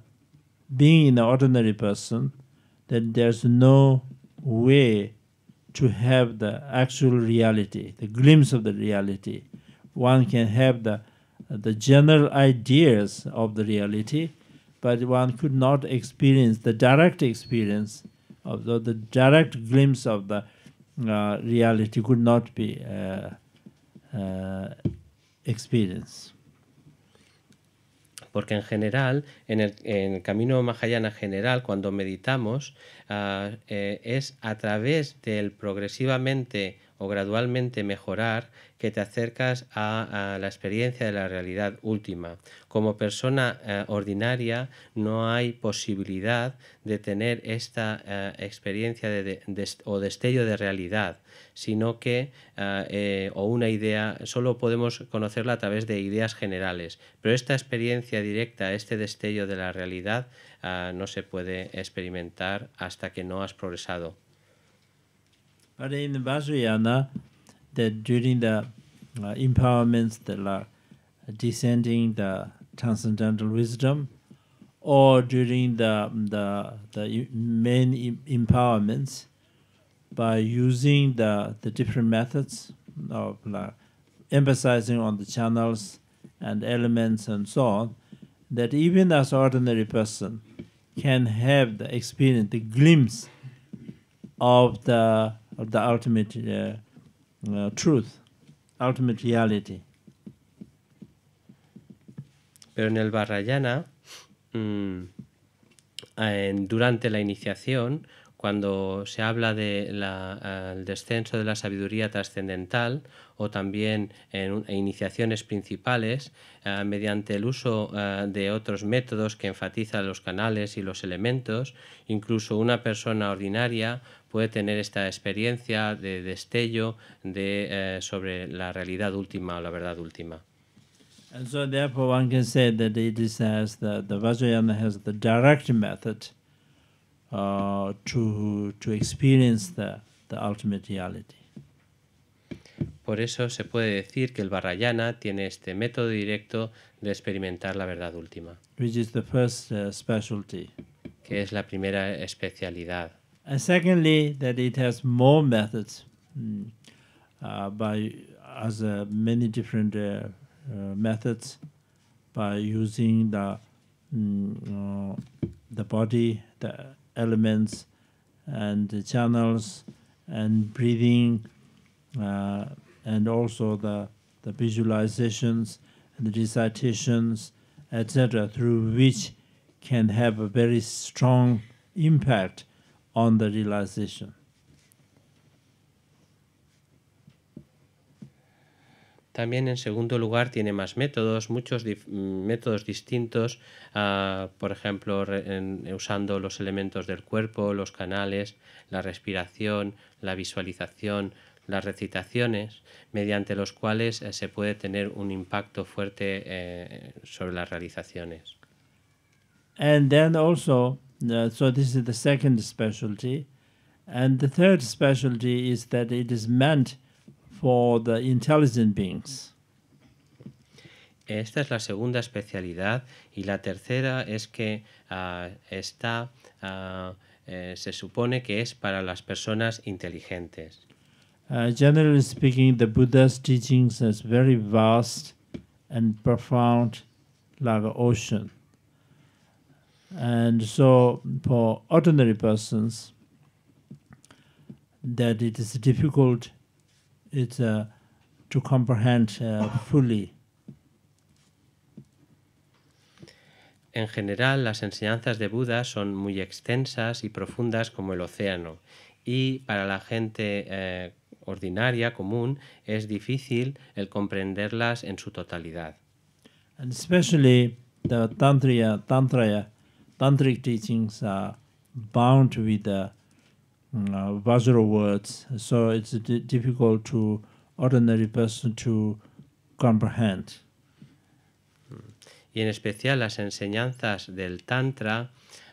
being an ordinary person, that there's no way to have the actual reality, the glimpse of the reality. One can have the the general ideas of the reality, but one could not experience the direct experience of the, the direct glimpse of the uh, reality could not be uh, uh, experienced. porque en general, en el, camino Mahayana general, cuando meditamos, ah, eh, es a través del progresivamente o gradualmente mejorar que te acercas a, la experiencia de la realidad última. Como persona eh, ordinaria no hay posibilidad de tener esta eh, experiencia o destello de realidad, sino que eh, o una idea, solo podemos conocerla a través de ideas generales, pero esta experiencia directa, este destello de la realidad, ah, no se puede experimentar hasta que no has progresado. That during the uh, empowerments that are descending the transcendental wisdom, or during the um, the the main empowerments, by using the the different methods of uh, emphasizing on the channels and elements and so on, that even as ordinary person can have the experience, the glimpse of the of the ultimate uh, Uh, Pero en el Barrayana. Mm, durante la iniciación, cuando se habla del descenso de la sabiduría trascendental o también en, iniciaciones principales, eh, mediante el uso eh, de otros métodos que enfatizan los canales y los elementos, incluso una persona ordinaria puede tener esta experiencia de destello eh, sobre la realidad última o la verdad última. Por eso se puede decir que el Vajrayana tiene este método directo de experimentar la verdad última. Uh, que es la primera especialidad. And secondly, that it has more methods mm, uh, by as uh, many different uh, uh, methods by using the mm, uh, the body, the elements, and the channels, and breathing, uh, and also the the visualizations and the recitations, etc., through which can have a very strong impact. on the realization. También en segundo lugar tiene más métodos, muchos mm, métodos distintos, ah, por ejemplo usando los elementos del cuerpo, los canales, la respiración, la visualización, las recitaciones, mediante los cuales eh, se puede tener un impacto fuerte eh, sobre las realizaciones. And then also Uh, so this is the second specialty. And the third specialty is that it is meant for the intelligent beings. Esta es la segunda especialidad y la tercera es que uh, está, uh, eh, se supone que es para las personas inteligentes. Uh, generally speaking, the Buddha's teachings is very vast and profound, like an ocean. And so for ordinary persons, that it is difficult uh, to comprehend uh, fully. En general, las enseñanzas de Buda son muy extensas y profundas como el océano, y para la gente eh, ordinaria, común, es difícil el comprenderlas en su totalidad. especially the tantra, tantra tantric teachings are bound with the uh, mm, uh, Vajra words, so it's difficult to ordinary person to comprehend. Hmm. Y en especial las enseñanzas del Tantra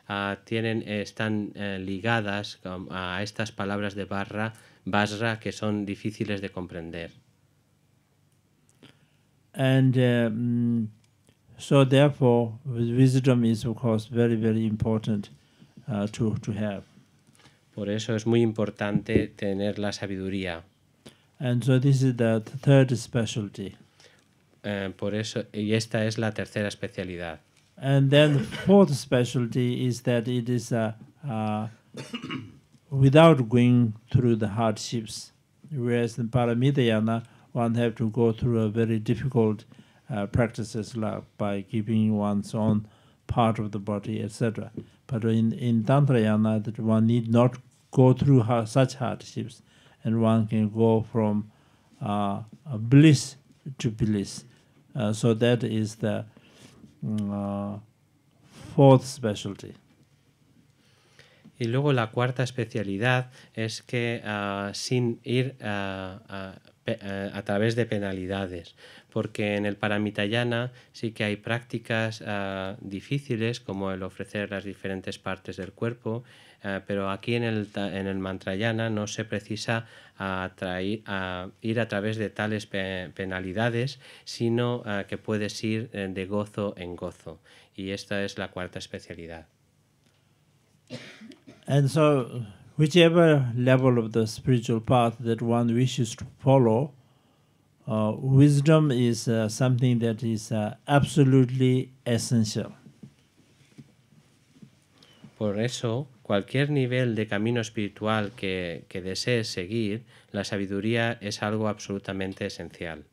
ah, tienen, están eh, ligadas a estas palabras de barra, Vajra que son difíciles de comprender. Eh, mm, So therefore, wisdom is of course very very important uh, to to have. Por eso es muy importante tener la sabiduría. And so this is the third specialty. Uh, por eso y esta es la tercera especialidad. And then the fourth specialty is that it is a, uh, a uh, without going through the hardships, whereas in Paramidhyana one have to go through a very difficult uh, practices love by keeping one's own part of the body, etc. But in, in Tantrayana, that one need not go through such hardships, and one can go from uh, bliss to bliss. Uh, so that is the mm, uh, fourth specialty. Y luego la cuarta especialidad es que uh, sin ir uh, uh Eh, a través de penalidades, porque en el Paramitayana sí que hay prácticas eh, difíciles como el ofrecer las diferentes partes del cuerpo, eh, pero aquí en el, en Mantrayana no se precisa a ir a través de tales penalidades, sino que puedes ir de gozo en gozo. Y esta es la cuarta especialidad. whichever level of the spiritual path that one wishes to follow, uh, wisdom is uh, something that is uh, absolutely essential. Por eso, cualquier nivel de camino espiritual que, que desee seguir, la sabiduría es algo absolutamente esencial.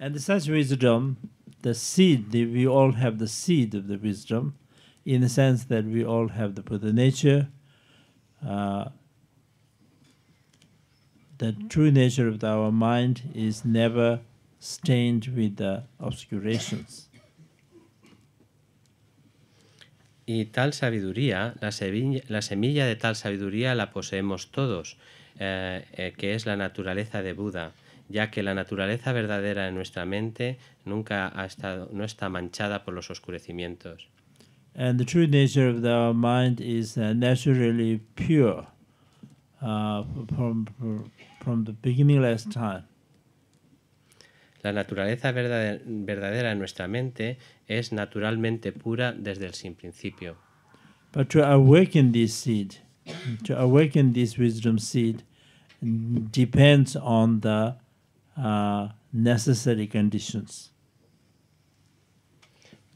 And such wisdom, the seed, we all have the seed of the wisdom, in the sense that we all have the Buddha nature, Uh, the true nature of our mind is never stained with obscurations. Y tal sabiduría, la semilla, de tal sabiduría la poseemos todos, eh, eh, que es la naturaleza de Buda, ya que la naturaleza verdadera de nuestra mente nunca ha estado, no está manchada por los oscurecimientos. and the true nature of the mind is uh, naturally pure uh, from, from the beginningless time. La naturaleza verdadera de nuestra mente es naturalmente pura desde el sin principio. But to awaken this seed, to awaken this wisdom seed, depends on the uh, necessary conditions.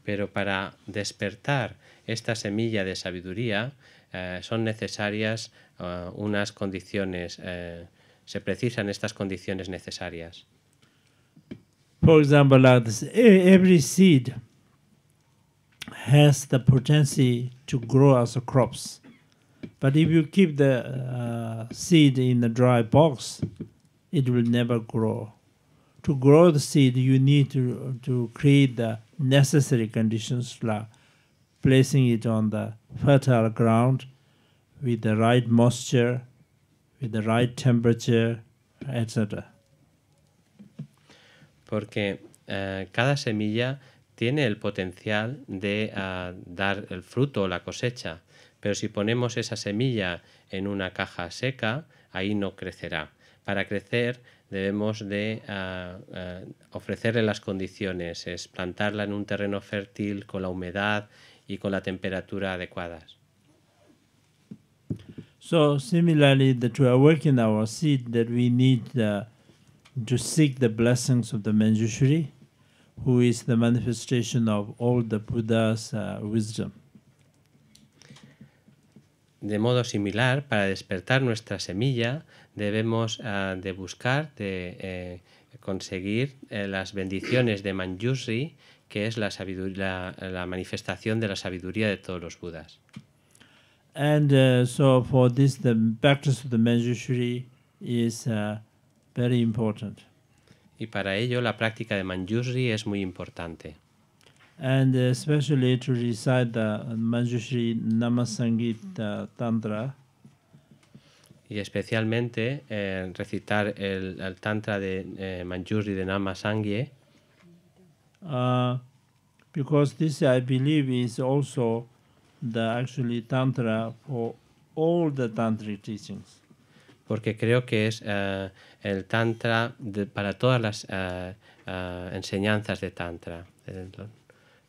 Pero para despertar esta semilla de sabiduría eh, son necesarias eh, unas condiciones, eh, se precisan estas condiciones necesarias. For example, cada uh, e, every seed has the potency to grow as a crops. But if you keep the uh, seed in a dry box, it will never grow. To grow the seed, you need to, to create the necessary conditions like placing it on the fertile ground with the right moisture, with the right temperature, etc. Porque eh, cada semilla tiene el potencial de eh, dar el fruto o la cosecha, pero si ponemos esa semilla en una caja seca, ahí no crecerá. Para crecer debemos de uh, uh, ofrecerle las condiciones, es plantarla en un terreno fértil con la humedad y con la temperatura adecuadas. So similarly, that we are working our seed, that we need uh, to seek the blessings of the Manjushri, who is the manifestation of all the Buddha's uh, wisdom. De modo similar, para despertar nuestra semilla, debemos ah, de buscar, de eh, conseguir eh, las bendiciones de Manjushri, que es la, la, manifestación de la sabiduría de todos los Budas. And uh, so for this, the practice of the Manjushri is uh, very important. Y para ello la práctica de Manjushri es muy importante. And especially to recite the Manjushri Namasangita Tantra y especialmente eh, recitar el, el, Tantra de eh, Manjushri de Nama Sangye. Uh, because this, I believe, is also the actually Tantra for all the Tantric teachings. Porque creo que es uh, el Tantra de, para todas las uh, enseñanzas de Tantra.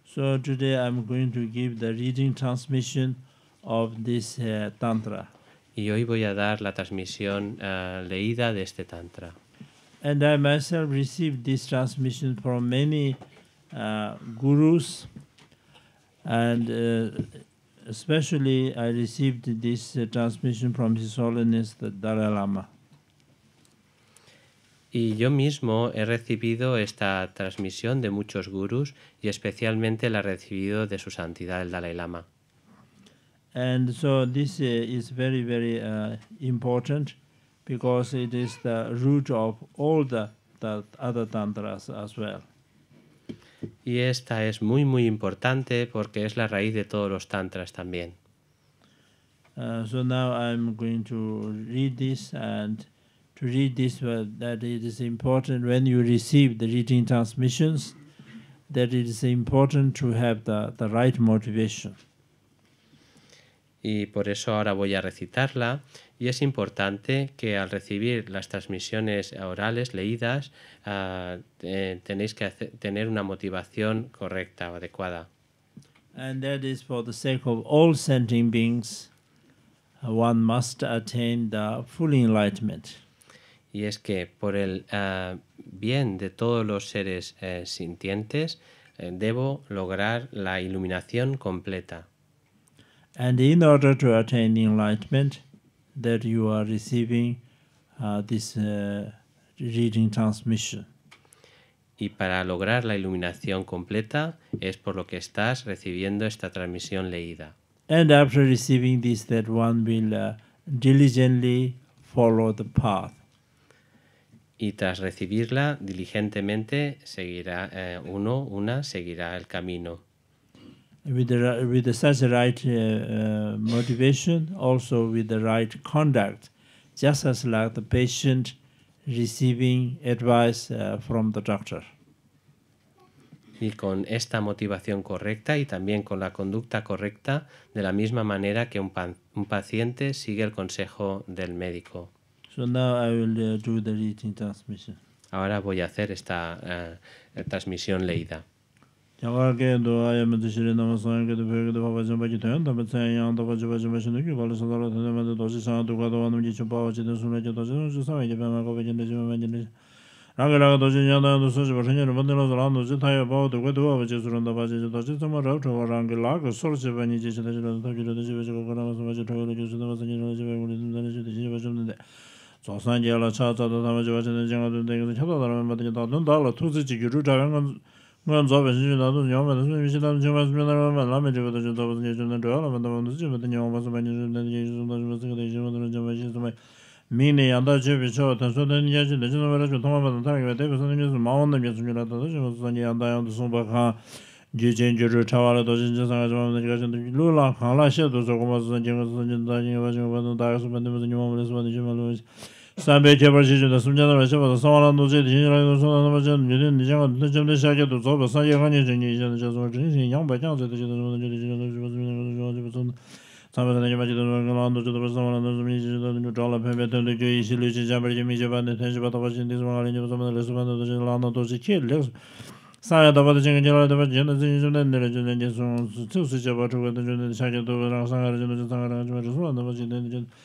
So today I'm going to give the reading transmission of this Tantra y hoy voy a dar la transmisión eh, leída de este tantra. Y yo mismo he recibido esta transmisión de muchos gurús y especialmente la he recibido de su santidad el Dalai Lama. And so this uh, is very, very uh, important because it is the root of all the, the other tantras as well. Y esta es muy, muy importante porque es la raíz de todos los tantras también. Uh, so now I'm going to read this and to read this uh, that it is important when you receive the reading transmissions that it is important to have the, the right motivation. y por eso ahora voy a recitarla y es importante que al recibir las transmisiones orales leídas ah, eh, tenéis que tener una motivación correcta o adecuada. And that is for the sake of all sentient beings, uh, one must attain the full enlightenment. Y es que por el ah, bien de todos los seres eh, sintientes eh, debo lograr la iluminación completa. And in order to attain enlightenment, that you are receiving uh, this uh, reading transmission. Y para lograr la iluminación completa es por lo que estás recibiendo esta transmisión leída. And after receiving this, that one will uh, diligently follow the path. Y tras recibirla diligentemente seguirá eh, uno, una seguirá el camino with the, with the such right uh, uh, motivation, also with the right conduct, just as like the patient receiving advice uh, from the doctor. Y con esta motivación correcta y también con la conducta correcta, de la misma manera que un, un paciente sigue el consejo del médico. So now I will, uh, do the reading transmission. Ahora voy a hacer esta uh, transmisión leída. Yagarke duwa yamadu shiri namasayan kato pyogato pavachan pachi tuyan tabatsayan yangda pachi pachi pachi nukyu balisadara tanda mada doshi shanga duka duwa namgi chupawa chidin sunay kato ngan zo be shin shin da du nyong be da shin shin da du chung ba shin da ba la me di ba da shin da ba shin shin da duwa la ba da ba du shin ba da nyong ba shin ba nyong da shin shin da shin ba shin da shin ba da shin ba shin shin ba mi ne yang da shin bi shin ba ta shin da nyong shin da shin da ba da shin tong ba da ta ki ba da ba shin da shin ma wan da mi shin shin da da shin ba shin da yang da yang da shin ba ka ji jin ji ru cha wa la da shin shin sang ga shin ba shin da lu la kang la sāmbē kēpār chī chū tā sūm chāndā rā chī pā tā sāwā rā ndō chē tī chī rā yō sō tā nā mā chā nyū tī nī chā ngā tā chā mā tā shā kē tū tsō pā sā kē khā nyē chā ngē chā 바진 chā sō wā chī nī chī yāng bā chā ngā chā tā chā tā chā mā tā chā tā chā tā chā sāmbē tā nā kē mā chī tā sūm kā nā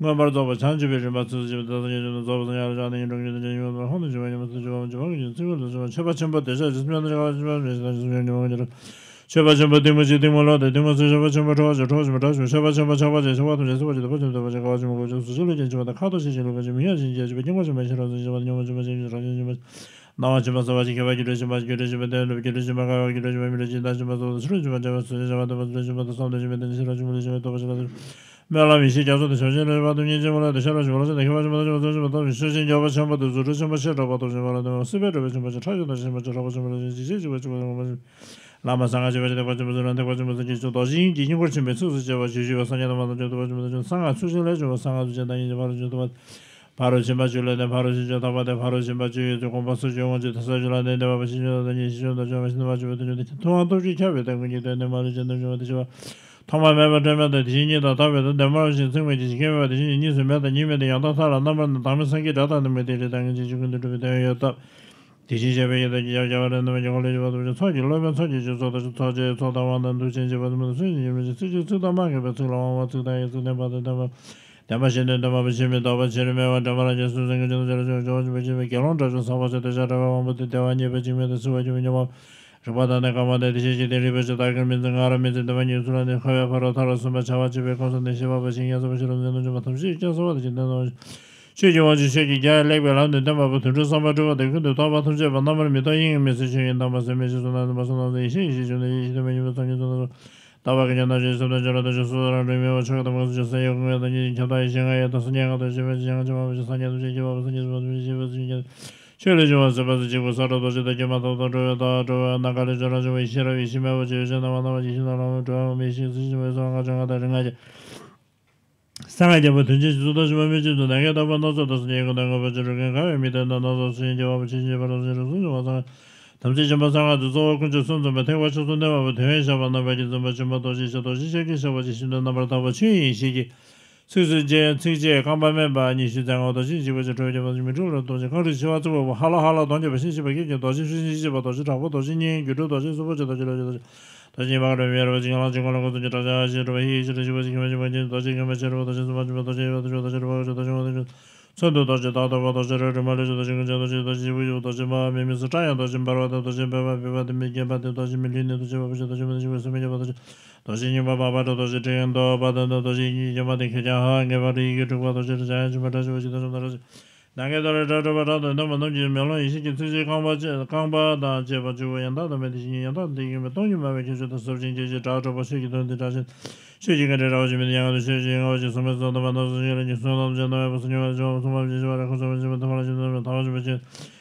ngā mara dzōpa chāñchī pēchī mā tsū tsī pē tā tsāngi chī mā dzōpa tsāngi āra chāni yīrōng yīrōng yīrōng yīrōng hōndi chī mā yīmā tsū chī mā mā chī mā mā chī mā chī mā chī mā tēshā chī sī mā tsā chī mā chī mā chī mā chī mā chī mā Chöpa chöpa dhimu chi dhimu lo de dhimu su chöpa chöpa chöpa mēlami shī kia sō tō shōshī rā bātō nī jī mō rā tō shā rā shī mō rā shī tā kī mā shī mō rā shī mō rā shī mō tō shī de de de ne maru thoma mepa chenpa de di shi ni su ta sa la namba na dami sangi dhata na me de li di chubi de yo tab di shin shepe ye de ki yao yao rin na me yao le chi pa tabi cha ki lo pen cha chi chi ta che so da wang yin me chi su chi su da ma ke pe su la wang wa su da ye su ne pa de denpa denpa shen de denpa pe shen me da pa shen me wa denpa la du cha la chen wa chen wa chen wa chen wa chen wa chen wa chen wa chen wa chen wa chen wa chen wa chen wa Rupatane kamate dishishi dhiribashi dhagir minzin gara minzin dhiva nyusura ni khaya chūla chūma sāpa sā chīpa sāra dō chūta kīma tō tō chūya tō chūya nā kāli chūla chūma īshī Суджен ТЖ комбай мембани 20 та годши живоз ролебажимуро доже коршиватово хала хала донже Toshi nipa papa to toshi ta ma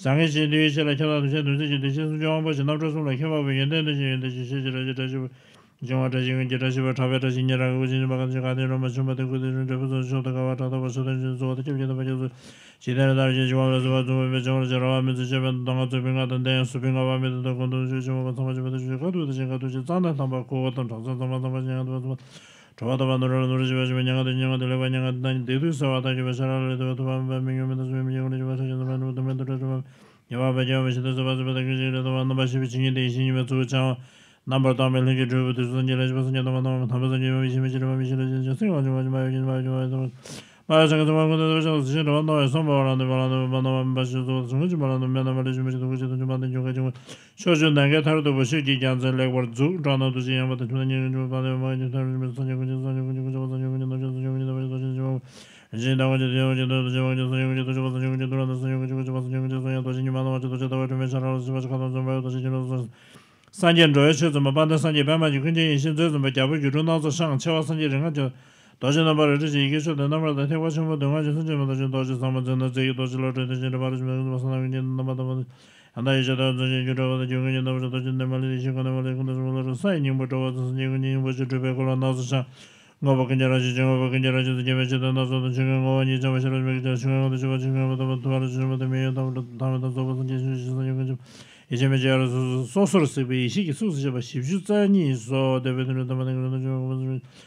sāngi shi dhīvī shi lā khyatā tu shi dhūsi shi dhīsi su jōngba shi nāp chōsum lā khyabā bā yantā dhīsi yantā shi shi shi rā shi rā shi bā jōngba rā shi yun ki rā shi bā thāpa rā shi nyā rā gu shi nyā bā gā shi gā dhī rō mā shi Чувадава нурала нурджи бажи баняга дэ няга дэ лэва няга дэ дань дэ дуй сава тачи бачара лэ дэ ватува мба мингю мэта суми мингю лэ чива сачи дэма нурдэ мэта рэ чува Нява бача ва бачи дэ сава сава тачи бачи лэ дэва на бачи бачи нэ дэ и синь бачу бача ва Намбар дам мэл хэнки чуба тэ сусан нэ лэ чива сачи дэма нама тамба сачи ва бичи бачи лэ ва maže goda goda goda ženo danas ovo tu dāshī na rā rī jīn kī shū tā nāmbā rā tā tī kwa chī mū tī ngā sū jī mā dāshī sāmbā jī mā rī jī mā sā nā rā bā tā jī nā bā rā tā jī nā mā rī jī jī mā rī nā jī mā rī sā yī tā wā tā sā jī ngā nā sā shā ngā jī jī ngā bā kī rā jī jī nā sā tā jī ngā rā jī jī bā jī ngā bā tā mā tā mā tā mā tā sā bā sā jī jī jī sā jī ngā jī yishime jiyara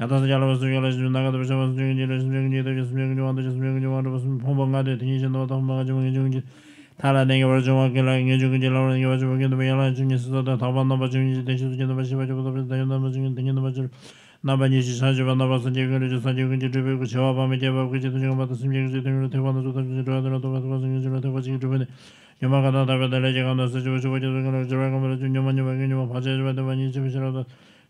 야 따라서 야로스겔즈 누나가도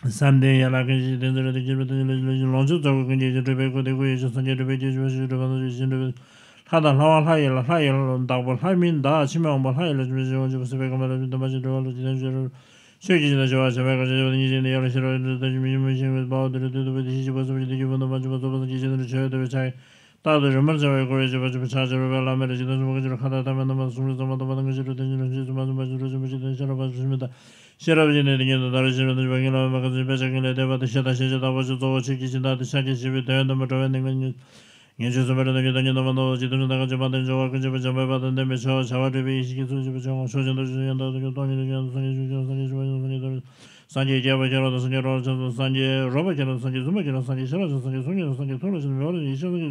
sāmdhēn yālā kañcī tēndā shirabjine dikinda darishibidu jibagina wabagadzi pechakile debata shita shijita wajit zogo chikichinda ati shakin shibi tayanda mutawe nikunyu nginchu sumeru dikita nginda wano jidunu daga jibadin jogo kujibu jambay badin dembe chawa chawaribi ishiki sujibu chongo shujinda shujinda dikyo tongi dikyo sangi shujinda sangi shujinda sangi dorit sangi jeba kero da sangi roba chanda sangi roba kero da sangi zuma kero da sangi shirajan sangi sungi da sangi tura chanda mewari ishi sangi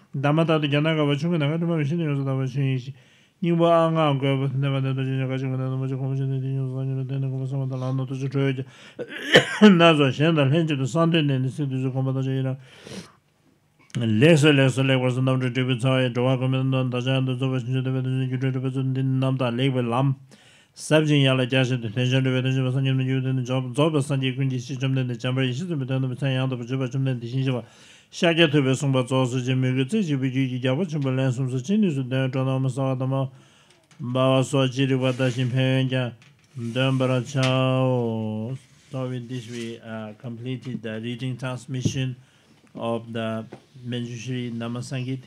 담아다도 전화가 와주고 나가도 뭐 신경 쓰다 봐 신이 니와 안가 그거 내가 내가 가지고 나도 뭐 조금 전에 되는 거 아니라 되는 거 무슨 말도 안 놓도 줘야지 나서 신다 현지도 산대네 니스도 좀 고마다 저기라 레서 레서 레버스 남자 집에 저에 도와 그러면 다자도 저 무슨 저도 되는 게 저도 되는 남다 레벨 람 sabjin yala jashin tu tenshan rupe shakya tuwe sungpa tso su chi miki tsi chi piki ki gyaba chumpa len sum su chi ni su ten chona ma sawa tama bawa so chi rikwa ta shin pen kya den para chao so with this we uh, completed the reading transmission of the Manjushri Namasangit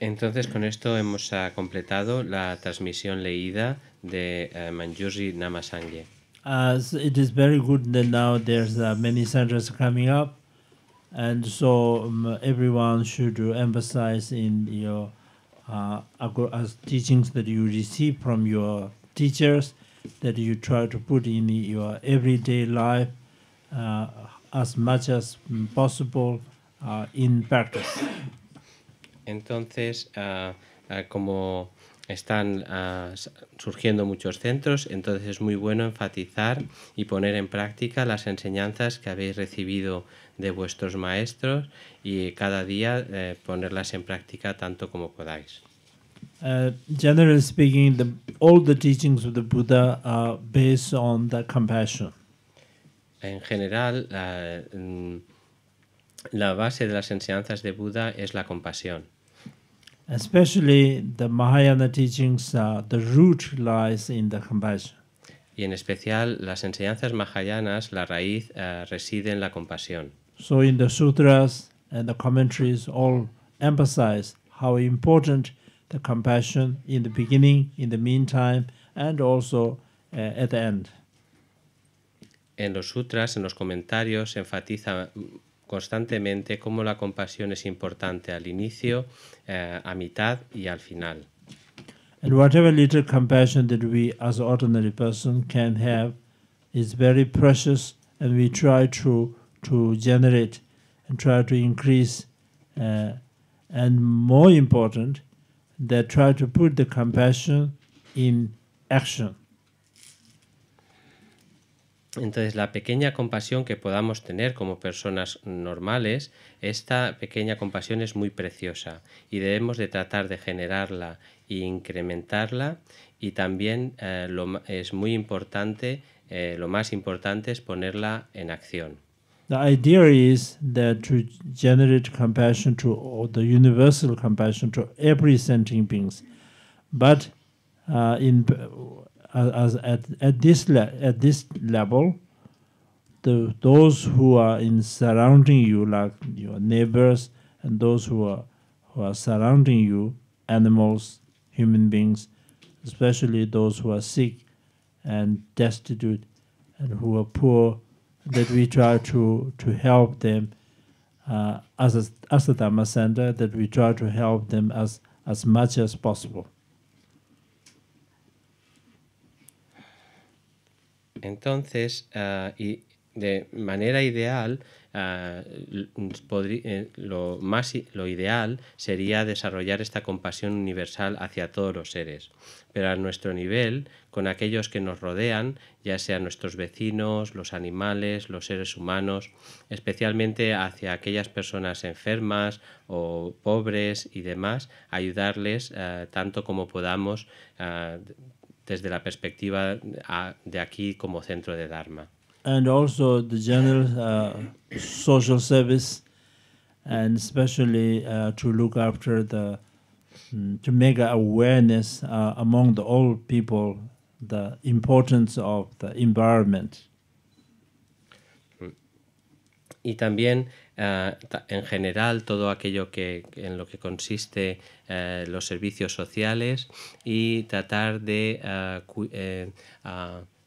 Entonces con esto hemos uh, completado la transmisión leída de uh, Manjushri Namasangit As it is very good that now there's uh, many centers coming up and so um, everyone should emphasize in your uh, as teachings that you receive from your teachers that you try to put in your everyday life uh, as much as possible uh, in practice. Entonces, uh, uh como están ah, surgiendo muchos centros, entonces es muy bueno enfatizar y poner en práctica las enseñanzas que habéis recibido de vuestros maestros y cada día eh, ponerlas en práctica tanto como podáis. Uh, speaking, teachings of the Buddha are En general, ah, mm, la base de las enseñanzas de Buda es la compasión. Especially the Mahayana teachings, uh, the root lies in the compassion. Y en especial las enseñanzas mahayanas, la raíz uh, reside en la compasión. So in the sutras and the commentaries all emphasize how important the compassion in the beginning, in the meantime, and also uh, at the end. En los sutras, en los comentarios, se enfatiza constantemente cómo la compasión es importante al inicio, eh, a mitad y al final. And whatever little compassion that we as ordinary person can have is very precious and we try to, to generate and try to increase uh, and more important, that try to put the compassion in action. Entonces, la pequeña compasión que podamos tener como personas normales, esta pequeña compasión es muy preciosa y debemos de tratar de generarla e incrementarla y también eh, lo, es muy importante, eh, lo más importante es ponerla en acción. The idea is to generate universal compassion to every sentient uh, as, at, at, this at this level, the, those who are in surrounding you, like your neighbors and those who are, who are surrounding you, animals, human beings, especially those who are sick and destitute and who are poor, that we try to, to help them uh, as, a, as a Dhamma center, that we try to help them as, as much as possible. Entonces, ah, y de manera ideal, ah, eh, lo, más lo ideal sería desarrollar esta compasión universal hacia todos los seres, pero a nuestro nivel, con aquellos que nos rodean, ya sean nuestros vecinos, los animales, los seres humanos, especialmente hacia aquellas personas enfermas o pobres y demás, ayudarles ah, tanto como podamos desde la perspectiva de aquí como centro de Dharma. And also the general uh, social service, and especially uh, to look after the, mm, to make awareness uh, among the old people the importance of the environment. Y también eh, en general todo aquello que, en lo que consiste eh, los servicios sociales y tratar de eh, eh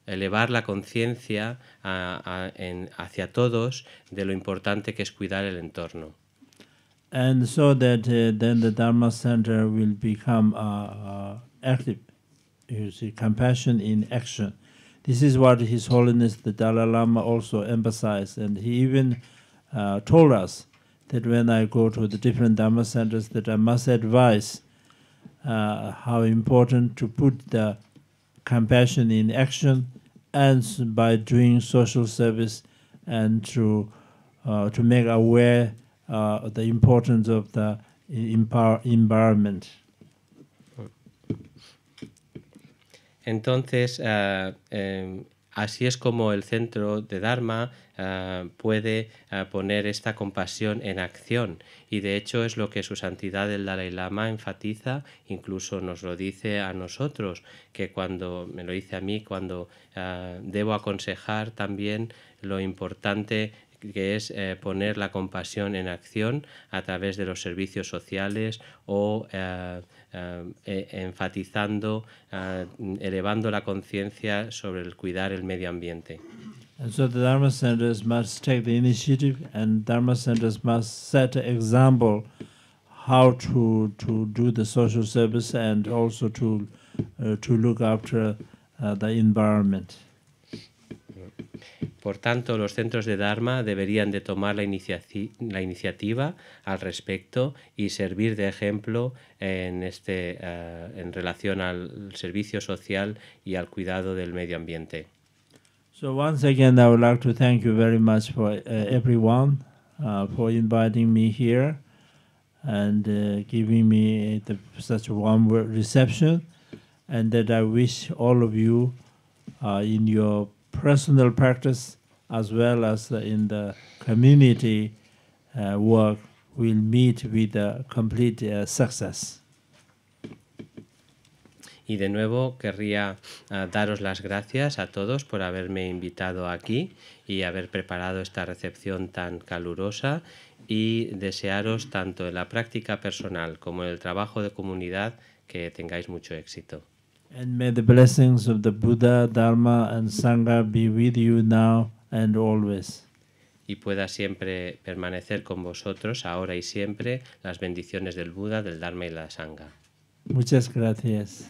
elevar la conciencia hacia todos de lo importante que es cuidar el entorno. And so that uh, then the Dharma Center will become uh, uh, active, you see, compassion in action. This is what His Holiness the Dalai Lama also emphasized, and he even uh, told us that when I go to the different Dharma centers that I must advise uh, how important to put the compassion in action and by doing social service and to uh, to make aware uh, the importance of the empower environment. Entonces, uh, um, Así es como el centro de Dharma eh, puede eh, poner esta compasión en acción y de hecho es lo que su santidad el Dalai Lama enfatiza, incluso nos lo dice a nosotros, que cuando me lo dice a mí, cuando eh, debo aconsejar también lo importante que es eh, poner la compasión en acción a través de los servicios sociales o eh, eh, e, enfatizando, eh, elevando la conciencia sobre el cuidar el medio ambiente. And so the Dharma centers must take the initiative and Dharma centers must set an example how to, to do the social service and also to, uh, to look after uh, the environment. Por tanto, los centros de Dharma deberían de tomar la, iniciativa al respecto y servir de ejemplo en, este, eh, en relación al servicio social y al cuidado del medio ambiente. So once again, I would like to thank you very much for eh, everyone uh, for inviting me here and uh, giving me the, such a warm reception, and that I wish all of you uh, in your personal practice as well as in the community uh, work will meet with complete uh, success. Y de nuevo querría uh, daros las gracias a todos por haberme invitado aquí y haber preparado esta recepción tan calurosa y desearos tanto en la práctica personal como en el trabajo de comunidad que tengáis mucho éxito. And may the blessings of the Buddha, Dharma and Sangha be with you now y pueda siempre permanecer con vosotros, ahora y siempre, las bendiciones del Buda, del Dharma y la Sangha. Muchas gracias.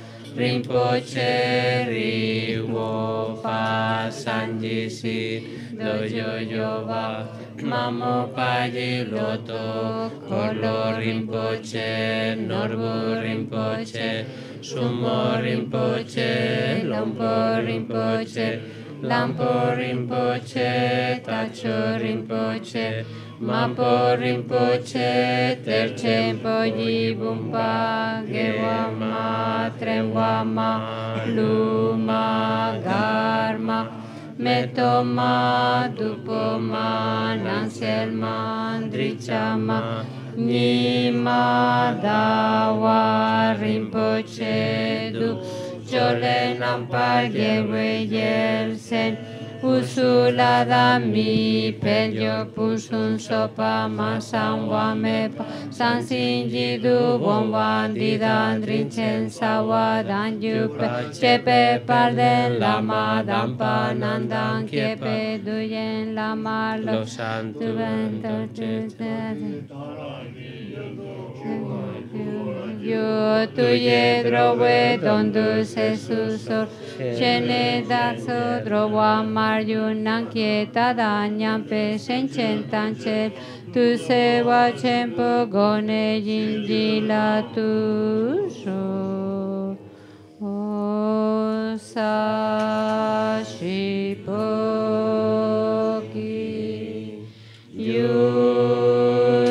Rinpoche Rigbo Pa Sanjisi Dojo Yoba Mamo Paji Loto Kolo Rinpoche Norbu Rinpoche Sumo Rinpoche Lompo Rinpoche Lampo Rinpoche Tacho Rinpoche Mapo Rinpoche, Terchen Poyi Bumpa, Gewama, Trenwama, Luma, Dharma, Metoma, Dupoma, Nanselma, Drichama, Nima, Dawa, Rinpoche, Du, Jolenampa, Geweyelsen, usula da mi pelio pusun sopa mazan guame pa du bon buan didan rinchen sawa dan yupe chepe parden lama dampa nandan kiepe duyen lama lo san tu vento yo tu yedro we don du se susor chene so Marjunankie tadanyam pesenchen tanchet tu seva chempo gone jinjila tu sho. O sashipoki yu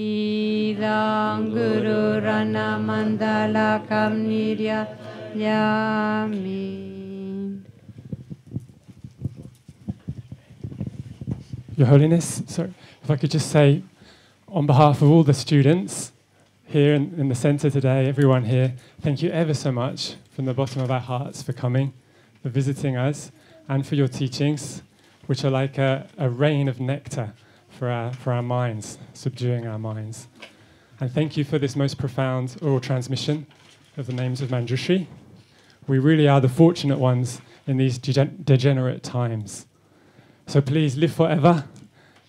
Idam Guru Rana Mandala Kamnirya Yami Your Holiness, sorry, if I could just say on behalf of all the students here in, in the centre today, everyone here, thank you ever so much from the bottom of our hearts for coming, for visiting us, and for your teachings, which are like a, a rain of nectar for our, for our minds, subduing our minds. And thank you for this most profound oral transmission of the names of Manjushri. We really are the fortunate ones in these degenerate times. So please live forever,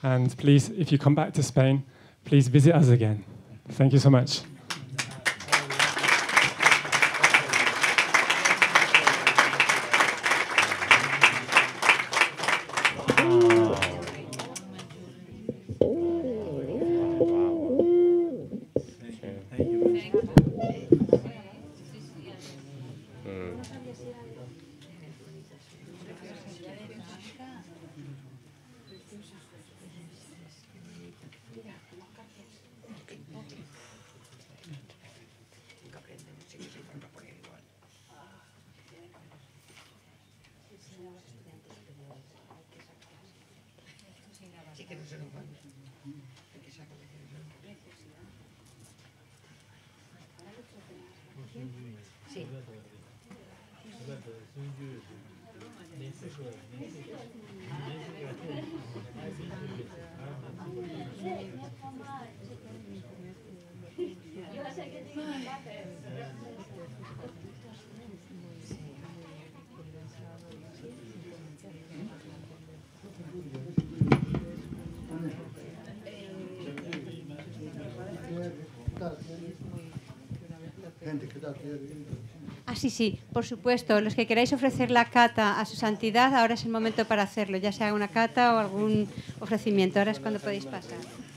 and please, if you come back to Spain, please visit us again. Thank you so much. por supuesto. Los que queráis ofrecer la cata a su santidad, ahora es el momento para hacerlo, ya sea una cata o algún ofrecimiento. Ahora es cuando podéis pasar.